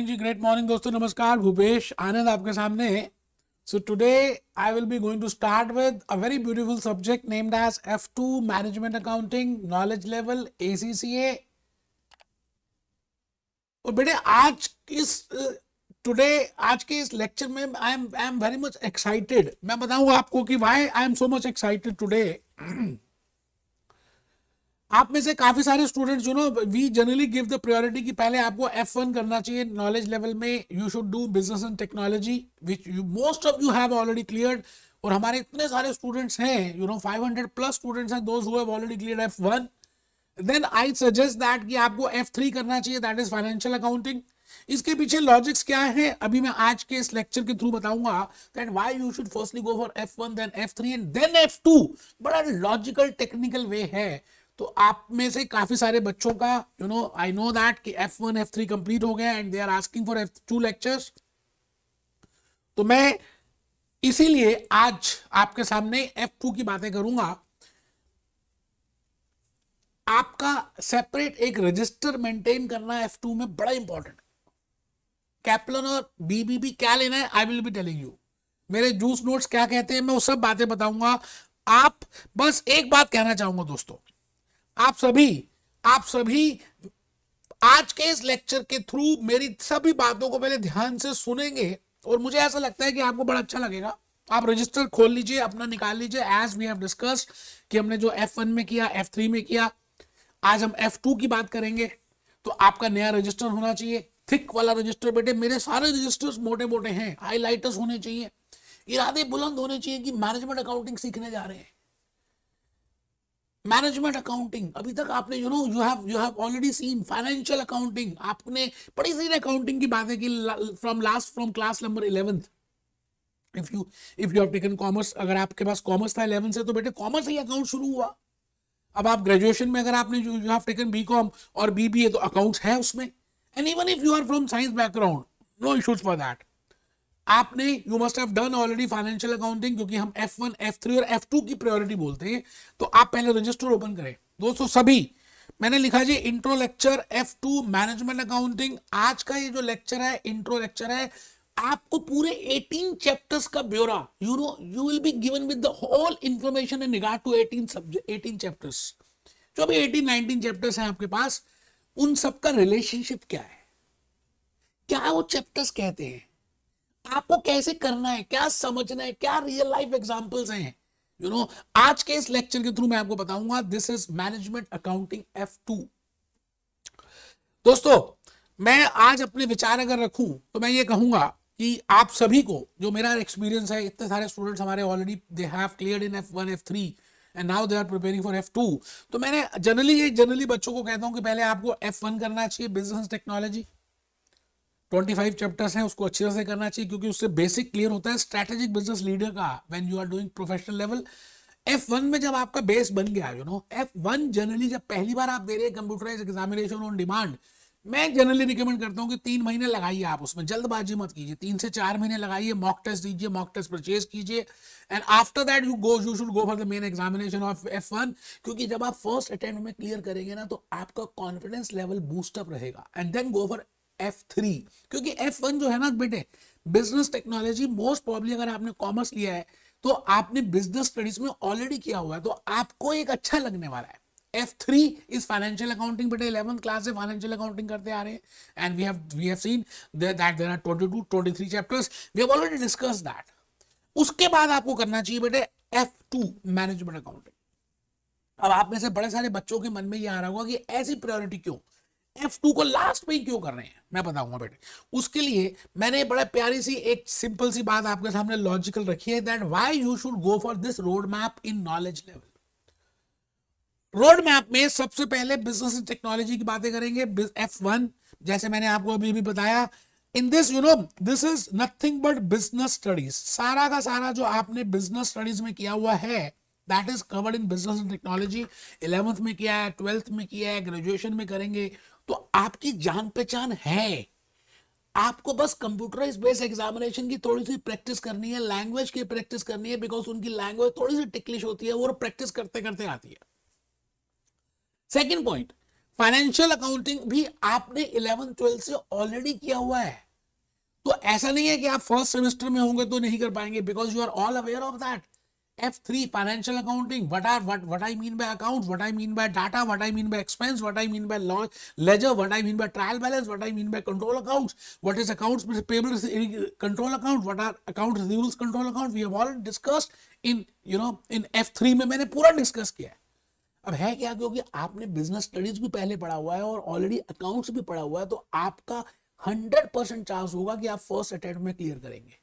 Morning जी great morning दोस्तों नमस्कार भूपेश आनंद आपके सामने so today I will be going to start with a very beautiful subject named as F two management accounting knowledge level A C ACCA और बेटे आज इस today आज के इस लेक्चर में I am I am very much excited मैं बताऊंगा आपको कि why I am so much excited today आप में से काफी सारे students you know we generally give the priority कि पहले आपको एफ वन करना चाहिए नॉलेज लेवल में you should do business and technology which you most of you have already clear और हमारे इतने सारे स्टूडेंट्स हैं यू नो 500 प्लस स्टूडेंट्स हैं those who have already clear F one then I suggest that कि आपको F three करना चाहिए दैट इज फाइनेंशियल अकाउंटिंग इसके पीछे लॉजिक्स क्या है अभी मैं आज के इस लेक्चर के थ्रू बताऊंगा that why you should firstly go for F one then F three and then F two बड़ा लॉजिकल टेक्निकल वे है तो आप में से काफ़ी सारे बच्चों का you know I know that कि F one F three complete हो गया and they are asking for F two lectures तो मैं इसीलिए आज आपके सामने एफ टू की बातें करूंगा आपका सेपरेट एक रजिस्टर मेंटेन करना एफ टू में बड़ा इंपॉर्टेंट कैप्लन और बीबीबी क्या लेना है I will be telling you मेरे जूस नोट्स क्या कहते हैं मैं वो सब बातें बताऊंगा आप बस एक बात कहना चाहूंगा दोस्तों आप सभी आप सभी आज के इस लेक्चर के थ्रू मेरी सभी बातों को पहले ध्यान से सुनेंगे और मुझे ऐसा लगता है कि आपको बड़ा अच्छा लगेगा आप रजिस्टर खोल लीजिए अपना निकाल लीजिए एज वी हैव डिस्कस्ड कि हमने जो एफ वन में किया एफ थ्री में किया आज हम एफ टू की बात करेंगे तो आपका नया रजिस्टर होना चाहिए थिक वाला रजिस्टर बेटे मेरे सारे रजिस्टर्स मोटे मोटे हैं हाईलाइटर्स होने चाहिए इरादे बुलंद होने चाहिए कि मैनेजमेंट अकाउंटिंग सीखने जा रहे हैं मैनेजमेंट अकाउंटिंग अभी तक आपने you know you have you have already seen financial accounting आपने बड़ी सी अकाउंटिंग की बातें की from last from class number eleventh if you if you have taken commerce अगर आपके पास कॉमर्स था इलेवंथ से तो बेटे कॉमर्स ही अकाउंट शुरू हुआ अब आप ग्रेजुएशन में अगर आपने you have taken B com और बी बी ए तो अकाउंट्स है उसमें and even if you are from science background no issues for that आपने you must have done already financial accounting क्योंकि हम F1, F3 और F2 की priority बोलते हैं तो आप पहले रजिस्टर ओपन करें दोस्तों सभी मैंने लिखा जी intro lecture F2 management accounting आज का ये जो लेक्चर है इंट्रो लेक्चर है आपको पूरे 18 चैप्टर्स का ब्यौरा you know you will be given with the whole information in regard to 18 subject 18 chapters जो भी 18 19 चैप्टर्स हैं आपके पास उन सब का रिलेशनशिप क्या है क्या वो चैप्टर्स कहते हैं आपको कैसे करना है क्या समझना है क्या रियल लाइफ एग्जाम्पल्स हैं यू नो आज के इस लेक्चर के थ्रू मैं आपको बताऊंगा this is management accounting F two दोस्तों मैं आज अपने विचार अगर रखूं तो मैं ये कहूंगा कि आप सभी को जो मेरा एक्सपीरियंस है इतने सारे स्टूडेंट्स हमारे already they have clear in F one F three and now they are preparing for F two तो मैंने जनरली ये जनरली बच्चों को कहता हूं कि पहले आपको एफ वन करना चाहिए business technology twenty five chapters हैं उसको अच्छे से करना चाहिए क्योंकि उससे बेसिक क्लियर होता है स्ट्रैटेजिक बिजनेस लीडर का when you are doing professional level F one में जब आपका बेस बन गया you know F one generally जब पहली बार आप दे रहे हैं कंप्यूटराइज एग्जामिनेशन ऑन डिमांड मैं जनरली रिकमेंड करता हूँ कि तीन महीने लगाइए आप उसमें जल्दबाजी मत कीजिए तीन से चार महीने लगाइए मॉक टेस्ट दीजिए मॉक टेस्ट परचेज कीजिए and after that you go you should go for the main examination of F one क्योंकि जब आप फर्स्ट अटेम्प्ट में क्लियर करेंगे ना तो आपका कॉन्फिडेंस लेवल बूस्टअप रहेगा and then go for F three क्योंकि एफ वन जो है ना बेटे बिजनेस टेक्नोलॉजी मोस्ट प्रॉब्ली अगर आपने कॉमर्स लिया है तो आपने बिजनेस स्टडीज में ऑलरेडी किया हुआ है तो आपको एक अच्छा लगने वाला है F three is financial accounting बेटे इलेवंथ क्लास से फाइनेंशियल अकाउंटिंग करते आ रहे हैं and we have we have seen that there are twenty two twenty three chapters we have already discuss that उसके बाद आपको करना चाहिए बेटे एफ टू मैनेजमेंट अकाउंटिंग अब आप में से बड़े सारे बच्चों के मन में ये आ रहा होगा कि ऐसी प्रायोरिटी क्यों एफ टू को लास्ट में ही क्यों कर रहे हैं मैं बताऊंगा बेटे उसके लिए मैंने बड़ा प्यारी सी एक सिंपल सी बात आपके सामने लॉजिकल रखी है that why you should go for this road map in knowledge level road map में सबसे पहले बिजनेस एंड टेक्नोलॉजी की बातें करेंगे एफ वन जैसे मैंने आपको अभी भी बताया in this you know this is nothing but business studies सारा का सारा जो आपने बिजनेस स्टडीज में किया हुआ है that is covered in business and technology eleventh में किया है ट्वेल्थ में किया है ग्रेजुएशन में करेंगे तो आपकी जान पहचान है आपको बस कंप्यूटराइज बेस्ड एग्जामिनेशन की थोड़ी सी प्रैक्टिस करनी है लैंग्वेज की प्रैक्टिस करनी है बिकॉज उनकी लैंग्वेज थोड़ी सी टिकलिश होती है और प्रैक्टिस करते करते आती है सेकेंड पॉइंट फाइनेंशियल अकाउंटिंग भी आपने इलेवन ट्वेल्थ से ऑलरेडी किया हुआ है तो ऐसा नहीं है कि आप फर्स्ट सेमेस्टर में होंगे तो नहीं कर पाएंगे because you are all aware of that F3 financial accounting. What are what what I mean by accounts? What I mean by data? What I mean by expense? What I mean by ledger? What I mean by trial balance? What I mean by control accounts? What is accounts payable control account? What are account receivables control account? We have all discussed in you know in F3 में मैंने पूरा discuss किया है. अब है क्या क्योंकि आपने बिजनेस स्टडीज भी पहले पढ़ा हुआ है और ऑलरेडी अकाउंट्स भी पढ़ा हुआ है तो आपका हंड्रेड परसेंट चांस होगा कि आप फर्स्ट अटेम्प्ट में क्लियर करेंगे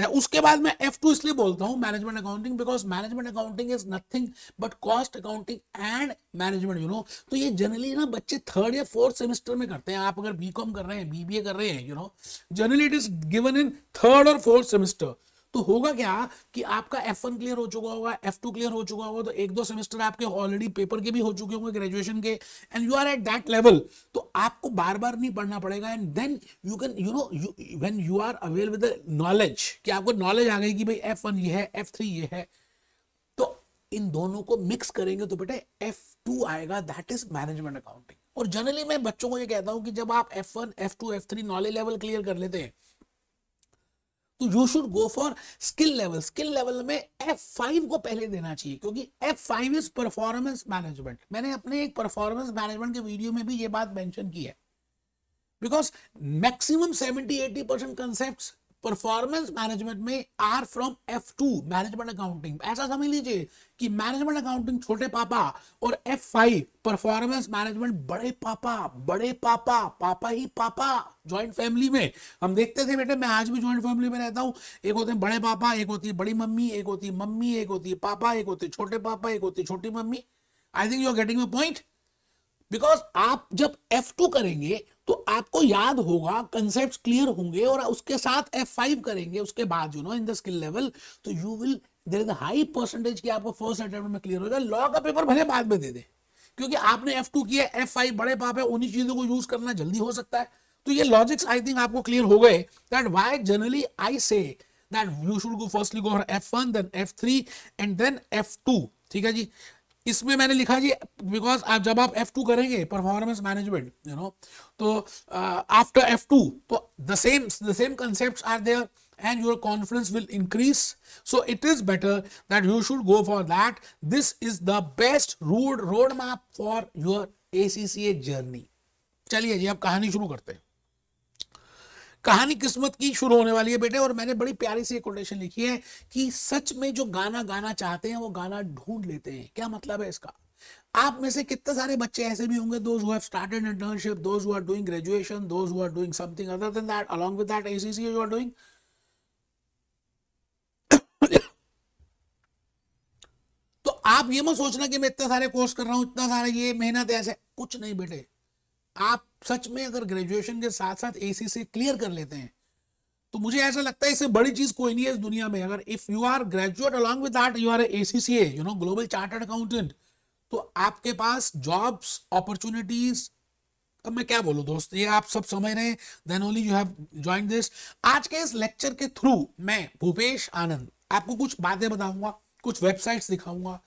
अच्छा उसके बाद मैं एफ टू इसलिए बोलता हूँ management accounting because management accounting is nothing but cost accounting and management you know तो ये जनरली ना बच्चे थर्ड या फोर्थ सेमेस्टर में करते हैं आप अगर बी कर रहे हैं बी कर रहे हैं you know generally it is given in third और फोर्थ सेमेस्टर तो होगा क्या कि आपका एफ वन क्लियर हो चुका होगा एफ टू क्लियर हो चुका होगा तो एक दो सेमेस्टर आपके ऑलरेडी पेपर के भी हो चुके होंगे ग्रेजुएशन के and you are at that level तो आपको बार बार नहीं पढ़ना पड़ेगा and then you can you know when you are aware with knowledge कि आपको नॉलेज आ गई कि भाई एफ वन ये है एफ थ्री ये है तो इन दोनों को मिक्स करेंगे तो बेटा एफ टू आएगा दैट इज मैनेजमेंट अकाउंटिंग और जनरली मैं बच्चों को ये कहता हूं कि जब आप F one F two F three knowledge level clear कर लेते हैं तो you should go for skill level skill level में एफ फाइव को पहले देना चाहिए क्योंकि F five is performance management मैंने अपने एक परफॉर्मेंस मैनेजमेंट के वीडियो में भी ये बात मेंशन की है because maximum seventy eighty percent concept performance management में are from F two management accounting ऐसा समझ लीजिए कि मैनेजमेंट अकाउंटिंग छोटे पापा और एफ फाइव परफॉर्मेंस मैनेजमेंट बड़े पापा बड़े पापा पापा ही पापा ज्वाइंट फैमिली में हम देखते थे बेटे मैं आज भी ज्वाइंट फैमिली में रहता हूँ एक होते हैं बड़े पापा एक होती है बड़ी मम्मी एक होती है मम्मी एक होती है पापा एक होते छोटे पापा एक होती छोटी मम्मी I think you are getting a point because आप जब F2 करेंगे तो आपको याद होगा कंसेप्ट क्लियर होंगे और उसके साथ F5 करेंगे उसके बाद you know in the skill level तो you will there is high percentage की आपको फर्स्ट अटेम्प्ट में क्लियर हो जाए लॉ का पेपर भले बाद में दे दे क्योंकि आपने F2 टू किया एफ फाइव बड़े पाप है उन्हीं चीजों को यूज करना जल्दी हो सकता है तो ये लॉजिक्स आई थिंक आपको क्लियर हो गए that why generally I say that you should go firstly go F one then F three and then F two ठीक है जी इसमें मैंने लिखा जी बिकॉज आप जब आप F2 करेंगे परफॉर्मेंस मैनेजमेंट यू नो तो आफ्टर uh, F2 तो the same the same concept are there and your confidence will increase. So it is better that you should go for that. This is the best road roadmap for your ACCA journey. चलिए जी अब कहानी शुरू करते हैं कहानी किस्मत की शुरू होने वाली है बेटे और मैंने बड़ी प्यारी सी कोटेशन लिखी है कि सच में जो गाना गाना चाहते हैं वो गाना ढूंढ लेते हैं क्या मतलब है इसका आप में से कितने सारे बच्चे ऐसे भी होंगे those who have started internship those who are doing graduation those who are doing something other than that along with that ACC you are doing तो आप ये मत सोचना कि मैं इतने सारे कोर्स कर रहा हूं इतना सारा ये मेहनत ऐसे कुछ नहीं बेटे आप सच में अगर ग्रेजुएशन के साथ साथ ए से क्लियर कर लेते हैं तो मुझे ऐसा लगता है इससे बड़ी चीज कोई नहीं है इस दुनिया में अगर if you are graduate along with that you are a you know global chartered accountant तो आपके पास जॉब्स अपॉर्चुनिटीज अब मैं क्या बोलूं दोस्त ये आप सब समझ रहे हैं then only you have join this आज के इस लेक्चर के थ्रू मैं भूपेश आनंद आपको कुछ बातें बताऊंगा कुछ वेबसाइट्स दिखाऊंगा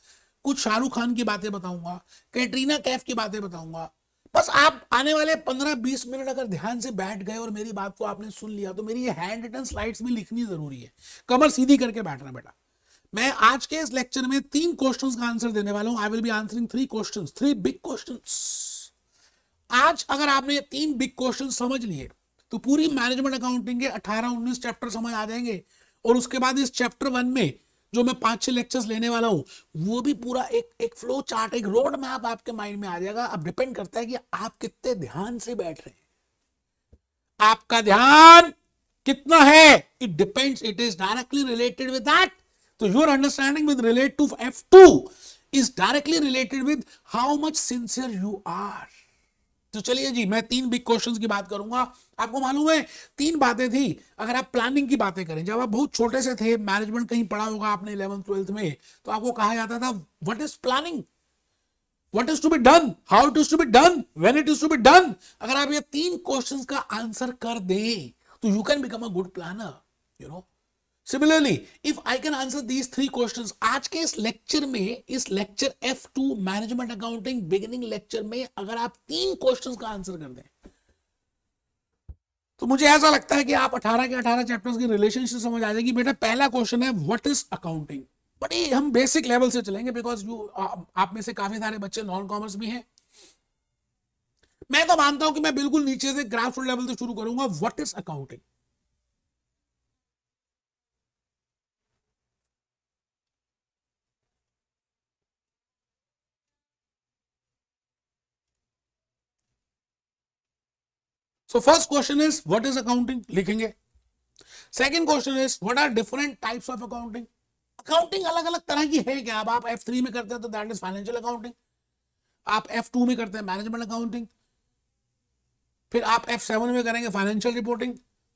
कुछ शाहरुख खान की बातें बताऊंगा कैटरीना कैफ की बातें बताऊंगा बस आप आने वाले पंद्रह बीस मिनट अगर ध्यान से बैठ गए और मेरी बात को आपने सुन लिया तो मेरी ये हैंड रिटर्न स्लाइड्स भी लिखनी जरूरी है कमर सीधी करके बैठना बेटा मैं आज के इस लेक्चर में तीन क्वेश्चन का आंसर देने वाला हूं I will be answering three question three big question आज अगर आपने तीन बिग क्वेश्चन समझ लिए तो पूरी मैनेजमेंट अकाउंटिंग के 18 19 चैप्टर समझ आ जाएंगे और उसके बाद इस चैप्टर वन में जो मैं पांच छह लेक्चर्स लेने वाला हूँ वो भी पूरा एक एक फ्लो चार्ट एक रोड मैप आपके माइंड में आ जाएगा अब डिपेंड करता है कि आप कितने ध्यान से बैठ रहे हैं आपका ध्यान कितना है it depends it is directly related with that तो your understanding with relate to F two is directly related with how much sincere you are तो चलिए जी मैं तीन बिग क्वेश्चंस की बात करूंगा आपको मालूम है तीन बातें थी अगर आप प्लानिंग की बातें करें जब आप बहुत छोटे से थे मैनेजमेंट कहीं पढ़ा होगा आपने इलेवंथ ट्वेल्थ में तो आपको कहा जाता था what is planning what is to be done how it is to be done when it is to be done अगर आप ये तीन क्वेश्चन का आंसर कर दें तो you can become a good planner you know similarly if I can answer these three question आज के इस लेक्चर में इस lecture F two management accounting beginning lecture में अगर आप तीन क्वेश्चन का आंसर कर दें तो मुझे ऐसा लगता है कि आप 18 के 18 चैप्टर्स की रिलेशनशिप समझ आ जाएगी बेटा पहला क्वेश्चन है व्हाट इज अकाउंटिंग बट हम बेसिक लेवल से चलेंगे बिकॉज यू आप में से काफी सारे बच्चे नॉन कॉमर्स भी हैं मैं तो मानता हूं कि मैं बिल्कुल नीचे से ग्रास लेवल से शुरू करूंगा what is accounting so first question is what is accounting लिखेंगे second question is what are different types of accounting accounting अलग अलग तरह की है क्या अब आप एफ थ्री में करते हैं तो दैट इज फाइनेंशियल अकाउंटिंग आप एफ टू में करते हैं मैनेजमेंट अकाउंटिंग फिर आप एफ सेवन में करेंगे financial reporting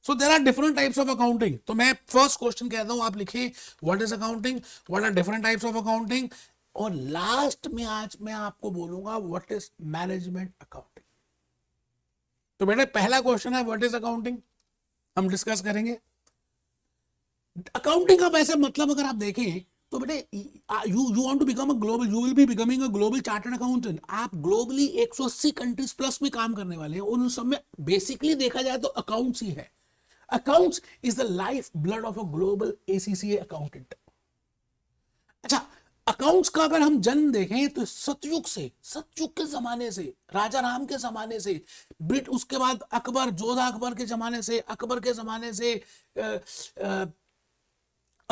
so there are different types of accounting तो मैं फर्स्ट क्वेश्चन कहता हूं आप लिखिए what is accounting what are different types of accounting और लास्ट में आज मैं आपको बोलूंगा व्हाट इज मैनेजमेंट अकाउंटिंग तो बेटा पहला क्वेश्चन है व्हाट इज अकाउंटिंग हम डिस्कस करेंगे अकाउंटिंग का वैसे मतलब अगर आप देखें तो बेटे you you want to become a global you will be becoming a global chartered accountant आप ग्लोबली 180 कंट्रीज प्लस में काम करने वाले हैं उन सब में बेसिकली देखा जाए तो अकाउंट्स ही है accounts is the life blood of a global ACCA accountant अच्छा अकाउंट्स का अगर हम जन्म देखें तो सतयुग से सतयुग के जमाने से राजा राम के जमाने से ब्रिट उसके बाद अकबर जोधा अकबर के जमाने से अकबर के जमाने से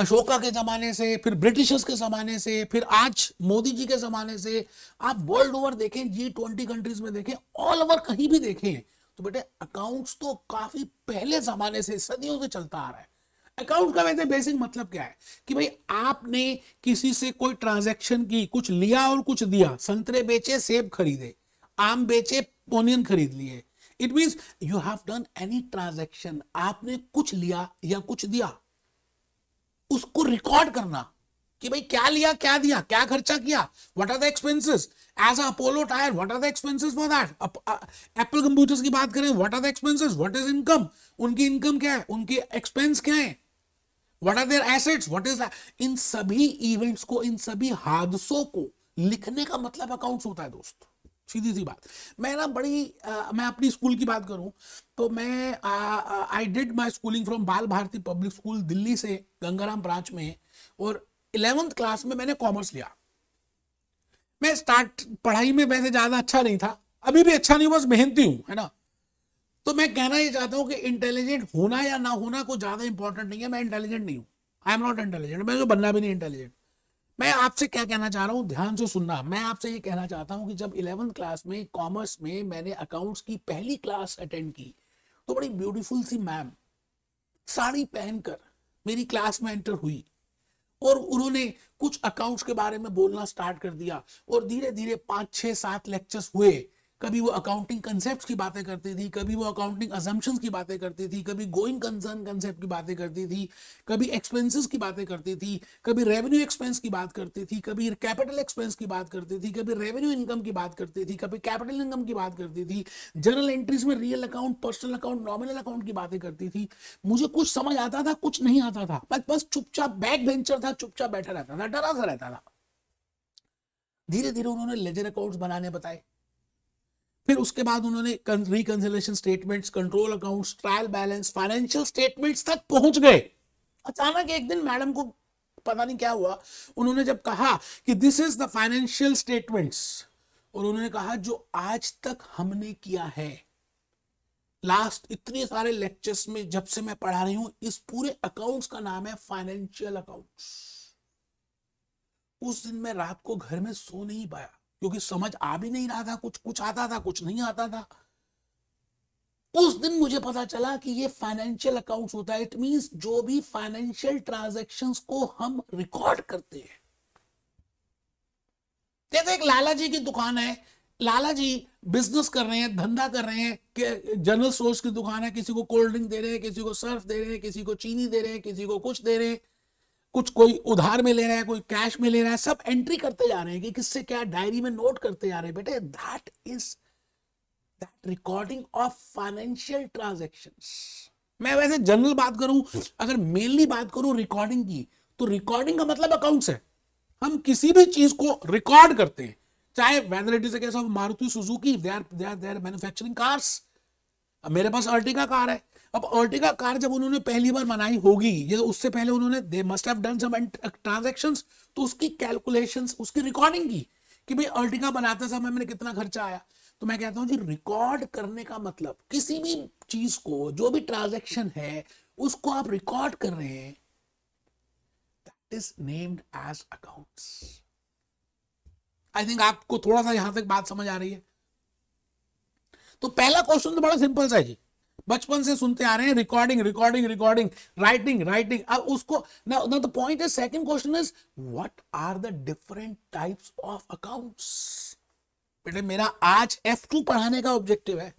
अशोका के ज़माने से फिर ब्रिटिशर्स के ज़माने से फिर आज मोदी जी के ज़माने से आप वर्ल्ड ओवर देखें जी ट्वेंटी कंट्रीज में देखें ऑल ओवर कहीं भी देखें तो बेटे अकाउंट्स तो काफ़ी पहले ज़माने से सदियों से चलता आ रहा है अकाउंट का वैसे बेसिक मतलब क्या है कि भाई आपने किसी से कोई ट्रांजैक्शन की कुछ लिया और कुछ दिया संतरे बेचे सेब खरीदे आम बेचे ओनियन खरीद लिए it mean you have done any transaction आपने कुछ लिया या कुछ दिया उसको रिकॉर्ड करना कि भाई क्या लिया क्या दिया क्या खर्चा किया what are the expenses as Apollo tyre what are the expenses for that Apple computers की बात करें what are the expenses what is income उनकी इनकम क्या है उनके एक्सपेंस क्या है what are there assets what is इन सभी इवेंट्स को इन सभी हादसों को लिखने का मतलब अकाउंट्स होता है दोस्तों सीधी सी बात मैं ना बड़ी आ, मैं अपनी स्कूल की बात करूं तो मैं I did my schooling from Bal Bharati public school Delhi से गंगाराम ब्रांच में और इलेवेंथ क्लास में मैंने कॉमर्स लिया मैं स्टार्ट पढ़ाई में वैसे ज़्यादा अच्छा नहीं था अभी भी अच्छा नहीं बस मेहनती हूँ है ना तो मैं कहना ये चाहता हूं कि इंटेलिजेंट होना या ना होना को ज़्यादा इंपॉर्टेंट नहीं है मैं इंटेलिजेंट नहीं हूं आई एम नॉट इंटेलिजेंट मैं जो तो बनना भी नहीं इंटेलिजेंट मैं आपसे क्या कहना चाह रहा हूँ ध्यान से सुनना मैं आपसे ये कहना चाहता हूँ कि जब इलेवंथ क्लास में कॉमर्स में मैंने अकाउंट्स की पहली क्लास अटेंड की तो बड़ी ब्यूटीफुल सी मैम साड़ी पहनकर मेरी क्लास में एंटर हुई और उन्होंने कुछ अकाउंट्स के बारे में बोलना स्टार्ट कर दिया और धीरे धीरे पांच छह सात लेक्चर्स हुए कभी वो अकाउंटिंग कंसेप्ट की बातें करती थी कभी वो अकाउंटिंग अजम्पन्स की बातें करती थी कभी गोइंग कंसर्न कंसेप्ट की बातें करती थी कभी एक्सपेंसेस की बातें करती थी कभी रेवेन्यू एक्सपेंस की बात करती थी कभी कैपिटल एक्सपेंस की बात करती थी कभी रेवेन्यू इनकम की बात करती थी कभी कैपिटल इनकम की बात करती थी जनरल एंट्रीज में real account personal account nominal account की बातें करती थी मुझे कुछ समझ आता था कुछ नहीं आता था बस बस चुपचाप बैक वेंचर था चुपचाप बैठा रहता था डरा सा रहता था धीरे धीरे उन्होंने लेजर अकाउंट्स बनाने बताए फिर उसके बाद उन्होंने reconciliation statements control accounts trial balance financial statements तक पहुंच गए अचानक एक दिन मैडम को पता नहीं क्या हुआ उन्होंने जब कहा कि this is the financial statements और उन्होंने कहा जो आज तक हमने किया है लास्ट इतने सारे लेक्चर्स में जब से मैं पढ़ा रही हूं इस पूरे अकाउंट्स का नाम है फाइनेंशियल अकाउंट्स उस दिन मैं रात को घर में सो नहीं पाया क्योंकि समझ आ भी नहीं रहा था कुछ कुछ आता था कुछ नहीं आता था उस दिन मुझे पता चला कि ये फाइनेंशियल अकाउंट्स होता है इट मींस जो भी फाइनेंशियल ट्रांजैक्शंस को हम रिकॉर्ड करते हैं जैसे एक लाला जी की दुकान है लाला जी बिजनेस कर रहे हैं धंधा कर रहे हैं जनरल स्टोर्स की दुकान है किसी को कोल्ड ड्रिंक दे रहे हैं किसी को सर्फ दे रहे हैं किसी को चीनी दे रहे हैं किसी को कुछ दे रहे हैं कुछ कोई उधार में ले रहा है कोई कैश में ले रहा है सब एंट्री करते जा रहे हैं कि किससे क्या डायरी में नोट करते जा रहे हैं बेटे that is that recording of financial transaction मैं वैसे जनरल बात करूं अगर मेनली बात करूं रिकॉर्डिंग की तो रिकॉर्डिंग का मतलब अकाउंट्स है हम किसी भी चीज को रिकॉर्ड करते हैं चाहे whether it is case of Maruti Suzuki they are they are manufacturing cars मेरे पास अर्टिका कार है अब अर्टिका कार जब उन्होंने पहली बार बनाई होगी ये तो उससे पहले उन्होंने they must have done some transactions तो उसकी कैलकुलेशंस उसकी रिकॉर्डिंग की कि भाई अर्टिका बनाते समय मैंने कितना खर्चा आया तो मैं कहता हूँ जी रिकॉर्ड करने का मतलब किसी भी चीज को जो भी ट्रांजेक्शन है उसको आप रिकॉर्ड कर रहे हैं that is named as accounts I think आपको थोड़ा सा यहां तक बात समझ आ रही है तो पहला क्वेश्चन तो बड़ा सिंपल सा है जी बचपन से सुनते आ रहे हैं recording recording recording writing writing अब उसको ना the point is second question is what are the different types of accounts बेटे मेरा आज एफ टू पढ़ाने का ऑब्जेक्टिव है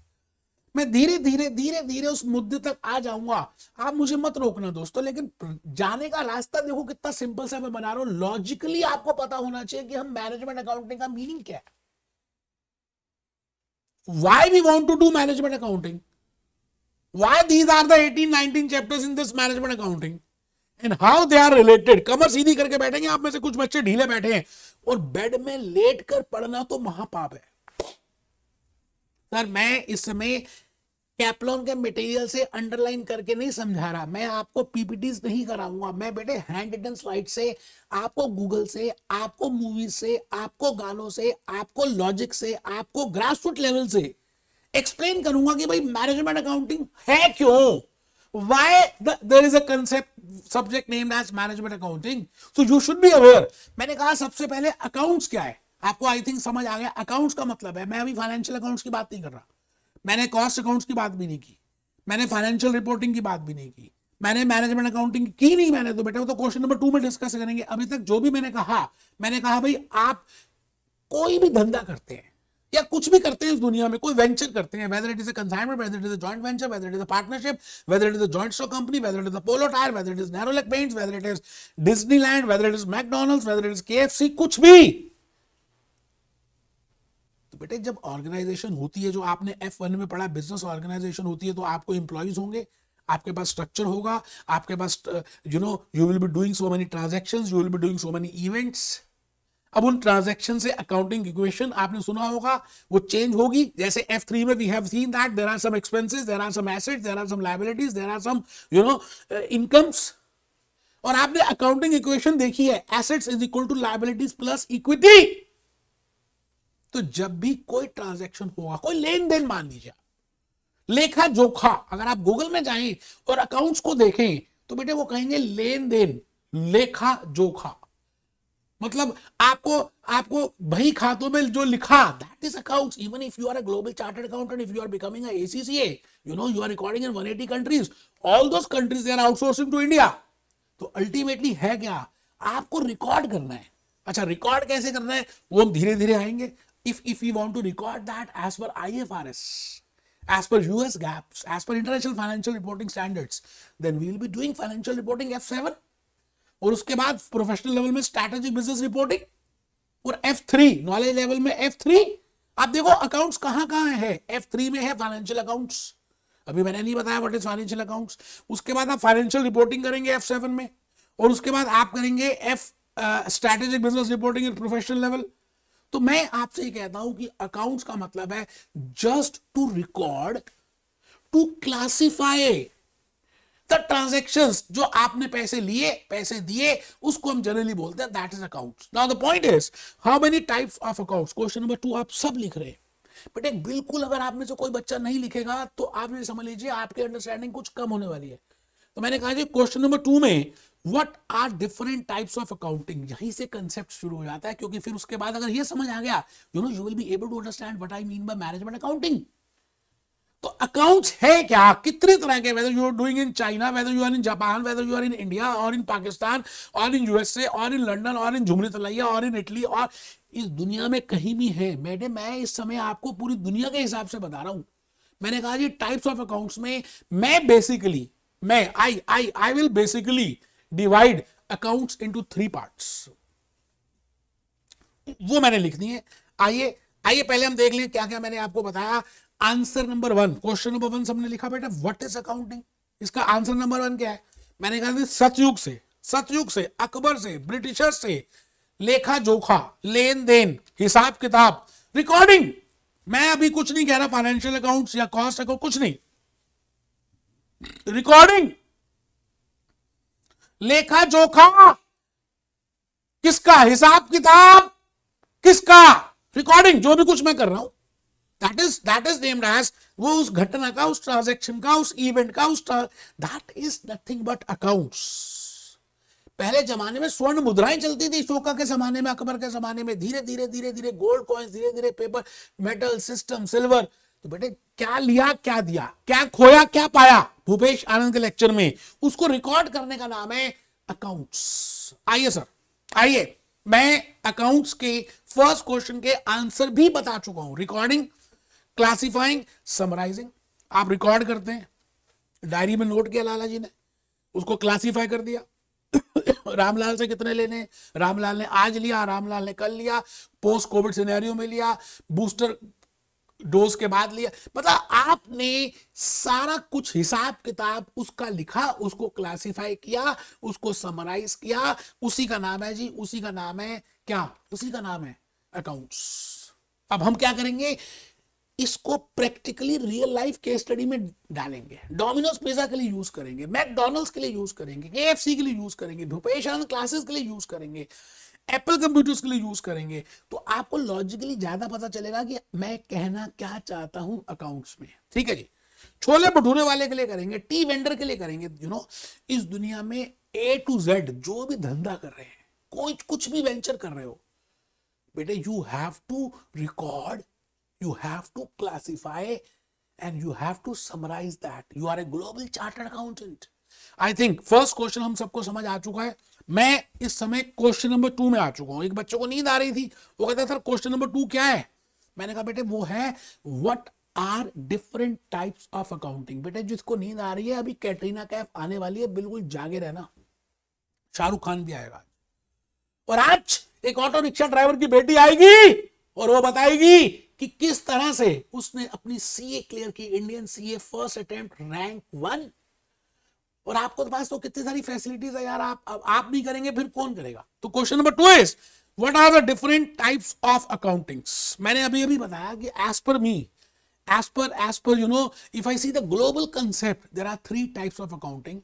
मैं धीरे धीरे धीरे धीरे उस मुद्दे तक आ जाऊंगा आप मुझे मत रोकना दोस्तों लेकिन जाने का रास्ता देखो कितना सिंपल सा मैं बना रहा हूं लॉजिकली आपको पता होना चाहिए कि हम मैनेजमेंट अकाउंटिंग का मीनिंग क्या है why we want to do management accounting why these are the 18 19 chapters in this management accounting and how they are related कमर सीधी करके बैठेंगे आप में से कुछ बच्चे ढीले बैठे हैं और बेड में लेट कर पढ़ना तो महापाप है सर मैं इस कैप्लॉन के मटेरियल से अंडरलाइन करके नहीं समझा रहा मैं आपको पीपीटीज नहीं कराऊंगा मैं बेटे हैंड रिटन स्लाइड से आपको गूगल से आपको मूवी से आपको गानों से आपको लॉजिक से आपको ग्रासरूट लेवल से एक्सप्लेन करूंगा कि भाई मैनेजमेंट अकाउंटिंग है क्यों why there is a concept subject named as management accounting so you should be aware मैंने कहा सबसे पहले अकाउंट्स क्या है आपको आई थिंक समझ आ गया अकाउंट्स का मतलब है मैं अभी फाइनेंशियल अकाउंट्स की बात नहीं कर रहा मैंने कॉस्ट अकाउंट्स की बात भी नहीं की मैंने फाइनेंशियल रिपोर्टिंग की बात भी नहीं की मैंने मैनेजमेंट अकाउंटिंग की नहीं मैंने तो बेटा वो तो क्वेश्चन नंबर टू में डिस्कस करेंगे अभी तक जो भी मैंने कहा मैंने कहा भाई आप कोई भी धंधा करते हैं या कुछ भी करते हैं इस दुनिया में कोई वेंचर करते हैं whether it is a consignment whether it is a joint venture whether it is partnership whether it is a joint stock company whether it is Polo tyre whether it is Nerolac paint whether it is Disneyland whether it is McDonald's whether it is के कुछ भी तो बेटे जब organisation होती है जो आपने एफ वन में पढ़ा बिजनेस ऑर्गेनाइजेशन होती है तो आपको इंप्लॉयज होंगे आपके पास स्ट्रक्चर होगा आपके पास you know you will be doing so many transaction you will be doing so many events अब उन ट्रांजेक्शन से अकाउंटिंग इक्वेशन आपने सुना होगा वो चेंज होगी जैसे एफ थ्री में we have seen that there are some expenses there are some assets there are some liabilities there are some you know incomes और आपने अकाउंटिंग इक्वेशन देखी है assets is equal to liabilities plus equity तो जब भी कोई transaction होगा कोई लेन देन मान लीजिए लेखा जोखा अगर आप गूगल में जाएं और अकाउंट्स को देखें तो बेटे वो कहेंगे लेन देन लेखा जोखा मतलब आपको आपको वही खातों में जो लिखा that is accounts even if you are a global chartered accountant if you are becoming a ACCA you know you are recording in 180 countries all those countries they are outsourcing to India तो ultimately है क्या आपको record करना है अच्छा record कैसे करना है वो हम धीरे धीरे आएंगे if if you want to record that as per I F R S IFRS as per GAAPs as per international financial reporting standards then we will be doing financial reporting F seven और उसके बाद professional level में strategic business reporting और F three knowledge level में F three आप देखो accounts कहां कहां है एफ थ्री में है फाइनेंशियल अकाउंट्स अभी मैंने नहीं बताया व्हाट इज फाइनेंशियल अकाउंट्स उसके बाद आप फाइनेंशियल रिपोर्टिंग करेंगे एफ सेवन में और उसके बाद आप करेंगे F strategic business reporting at professional level तो मैं आपसे कहता हूं कि अकाउंट्स का मतलब है just to record to classify the transaction जो आपने पैसे लिए पैसे दिए उसको हम जनरली बोलते हैं that is account now the point is how many type of account question number two आप सब लिख रहे हैं बट एक बिल्कुल अगर आप में से कोई बच्चा नहीं लिखेगा तो आप ये समझ लीजिए आपकी अंडरस्टैंडिंग कुछ कम होने वाली है तो मैंने कहा जी क्वेश्चन नंबर टू में what are different types of accounting यहीं से कंसेप्ट शुरू हो जाता है क्योंकि फिर उसके बाद अगर ये समझ आ गया you know you will be able to understand what I mean by management accounting तो अकाउंट्स है क्या कितने तरह के whether you are doing in China whether you are in Japan whether you are in India और in Pakistan और in USA और in London और इन झुमरी तलैया और इन इटली और इस दुनिया में कहीं भी है मैडम मैं इस समय आपको पूरी दुनिया के हिसाब से बता रहा हूं मैंने कहा जी टाइप्स ऑफ अकाउंट्स में मैं बेसिकली मैं I I I will basically divide accounts into three parts वो मैंने लिख दी है आइए आइए पहले हम देख लें क्या क्या मैंने आपको बताया answer number one question number one सबने लिखा बेटा व्हाट इज अकाउंटिंग इसका आंसर नंबर वन क्या है मैंने कहा सतयुग से सतयुग से अकबर से ब्रिटिशर से लेखा जोखा लेन देन हिसाब किताब रिकॉर्डिंग मैं अभी कुछ नहीं कह रहा फाइनेंशियल अकाउंट्स या कॉस्ट अकाउंट कुछ नहीं रिकॉर्डिंग लेखा जोखा किसका हिसाब किताब किसका रिकॉर्डिंग जो भी कुछ मैं कर रहा हूं that is that is named as वो उस घटना का उस ट्रांजेक्शन का उस इवेंट का उस that is nothing but accounts पहले जमाने में स्वर्ण मुद्राएं चलती थी शोका के जमाने में अकबर के जमाने में धीरे धीरे धीरे धीरे गोल्ड कॉइन्स धीरे धीरे पेपर मेटल सिस्टम सिल्वर तो बेटे क्या लिया क्या दिया क्या खोया क्या पाया भूपेश आनंद के लेक्चर में उसको रिकॉर्ड करने का नाम है अकाउंट्स आइए सर आइए मैं अकाउंट्स के फर्स्ट क्वेश्चन के आंसर भी बता चुका हूं रिकॉर्डिंग क्लासिफाइंग समराइजिंग आप रिकॉर्ड करते हैं डायरी में नोट किया लाला जी ने उसको क्लासिफाई कर दिया रामलाल से कितने लेने रामलाल ने आज लिया रामलाल ने कल लिया पोस्ट कोविड सिनेरियो में लिया बूस्टर डोज के बाद लिया मतलब आपने सारा कुछ हिसाब किताब उसका लिखा उसको क्लासिफाई किया उसको समराइज किया उसी का नाम है जी उसी का नाम है क्या उसी का नाम है अकाउंट्स अब हम क्या करेंगे इसको practically real life case study में डालेंगे डोमिनोज पिज्जा के लिए यूज करेंगे मैकडोनल्ड्स के लिए यूज करेंगे के के लिए यूज करेंगे भूपेश आनंद क्लासेस के लिए यूज करेंगे एप्पल कंप्यूटर्स के लिए यूज करेंगे तो आपको लॉजिकली ज्यादा पता चलेगा कि मैं कहना क्या चाहता हूं अकाउंट्स में ठीक है जी छोले भटूरे वाले के लिए करेंगे टी वेंडर के लिए करेंगे यू नो इस दुनिया में ए टू जेड जो भी धंधा कर रहे हैं कोई कुछ भी वेंचर कर रहे हो बेटे you have to record you have to classify and you have to summarize that you are a global chartered accountant I think first question हम सबको समझ आ चुका है मैं इस समय क्वेश्चन नंबर टू में आ चुका हूं एक बच्चे को नींद आ रही थी वो कहता सर क्वेश्चन नंबर टू क्या है मैंने कहा बेटे वो है what are different types of accounting बेटे जिसको नींद आ रही है अभी कैटरीना कैफ आने वाली है बिल्कुल जागे रहना शाहरुख खान भी आएगा और आज एक ऑटो रिक्शा ड्राइवर की बेटी आएगी और वो बताएगी कि किस तरह से उसने अपनी सीए क्लियर की Indian CA first attempt rank one और आपको तो पास तो कितनी सारी फैसिलिटीज है यार आप अब आप नहीं करेंगे फिर कौन करेगा तो question number two is what are the different types of accountings मैंने अभी अभी बताया कि as per me as per as per you know if I see the global concept there are three types of accounting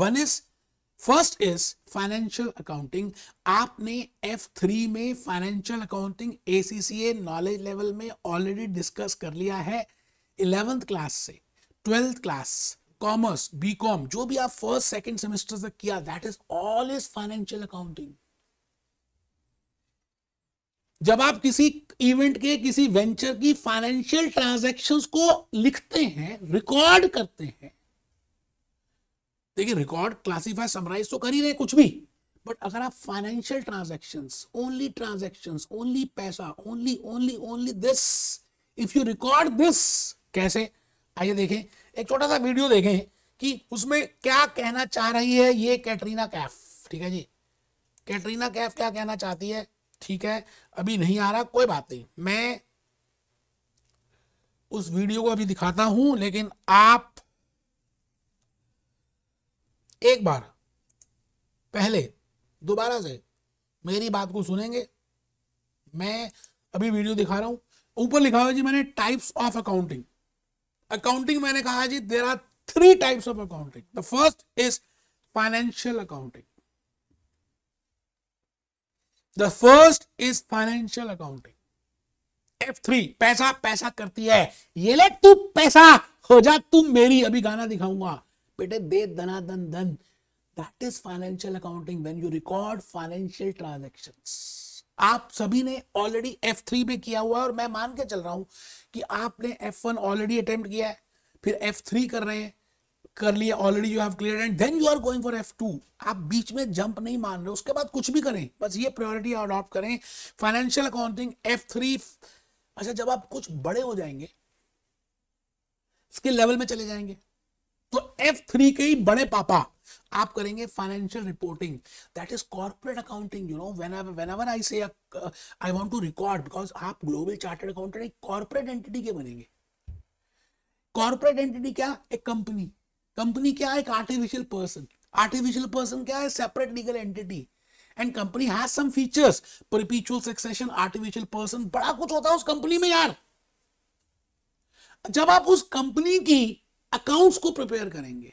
one is first is financial accounting आपने F three में financial accounting a knowledge level में already discuss कर लिया है eleventh class से twelfth class commerce BCom जो भी आप फर्स्ट सेकेंड सेमेस्टर तक किया that is all is financial accounting जब आप किसी इवेंट के किसी वेंचर की फाइनेंशियल ट्रांजेक्शन को लिखते हैं रिकॉर्ड करते हैं देखिए रिकॉर्ड क्लासीफाई समराइज तो कर ही रहे कुछ भी बट अगर आप financial transaction only transaction only पैसा only only only this if you record this कैसे आइए देखें एक छोटा सा वीडियो देखें कि उसमें क्या कहना चाह रही है ये कैटरीना कैफ ठीक है जी कैटरीना कैफ क्या कहना चाहती है ठीक है अभी नहीं आ रहा कोई बात नहीं मैं उस वीडियो को अभी दिखाता हूं लेकिन आप एक बार पहले दोबारा से मेरी बात को सुनेंगे मैं अभी वीडियो दिखा रहा हूं ऊपर लिखा हुआ जी मैंने टाइप्स ऑफ अकाउंटिंग अकाउंटिंग मैंने कहा जी there are three types of accounting the first is financial accounting the first is financial accounting F three पैसा पैसा करती है ये ले तू पैसा हो जा तू मेरी अभी गाना दिखाऊंगा बेटे दे धना धन धन that is financial accounting when you record financial transaction आप सभी ने ऑलरेडी एफ थ्री पे किया हुआ है और मैं मान के चल रहा हूं कि आपने एफ वन ऑलरेडी अटेम्प्ट किया है फिर एफ थ्री कर रहे हैं कर लिया already you have clear and then you are going for F two आप बीच में जंप नहीं मान रहे उसके बाद कुछ भी करें बस ये प्रायोरिटी अडॉप्ट करें फाइनेंशियल अकाउंटिंग एफ थ्री अच्छा जब आप कुछ बड़े हो जाएंगे स्किल लेवल में चले जाएंगे तो F3 के ही बड़े पापा आप करेंगे financial reporting that is corporate accounting you know whenever I say I want to record because आप ग्लोबल चार्टर्ड अकाउंटेंट एक कॉर्पोरेट एंटिटी के बनेंगे कॉर्पोरेट एंटिटी क्या एक कंपनी कंपनी क्या एक आर्टिफिशियल पर्सन आर्टिफिशियल पर्सन क्या है separate legal entity and company has some features perpetual succession artificial person बड़ा कुछ होता है उस कंपनी में यार जब आप उस कंपनी की accounts ko prepare karenge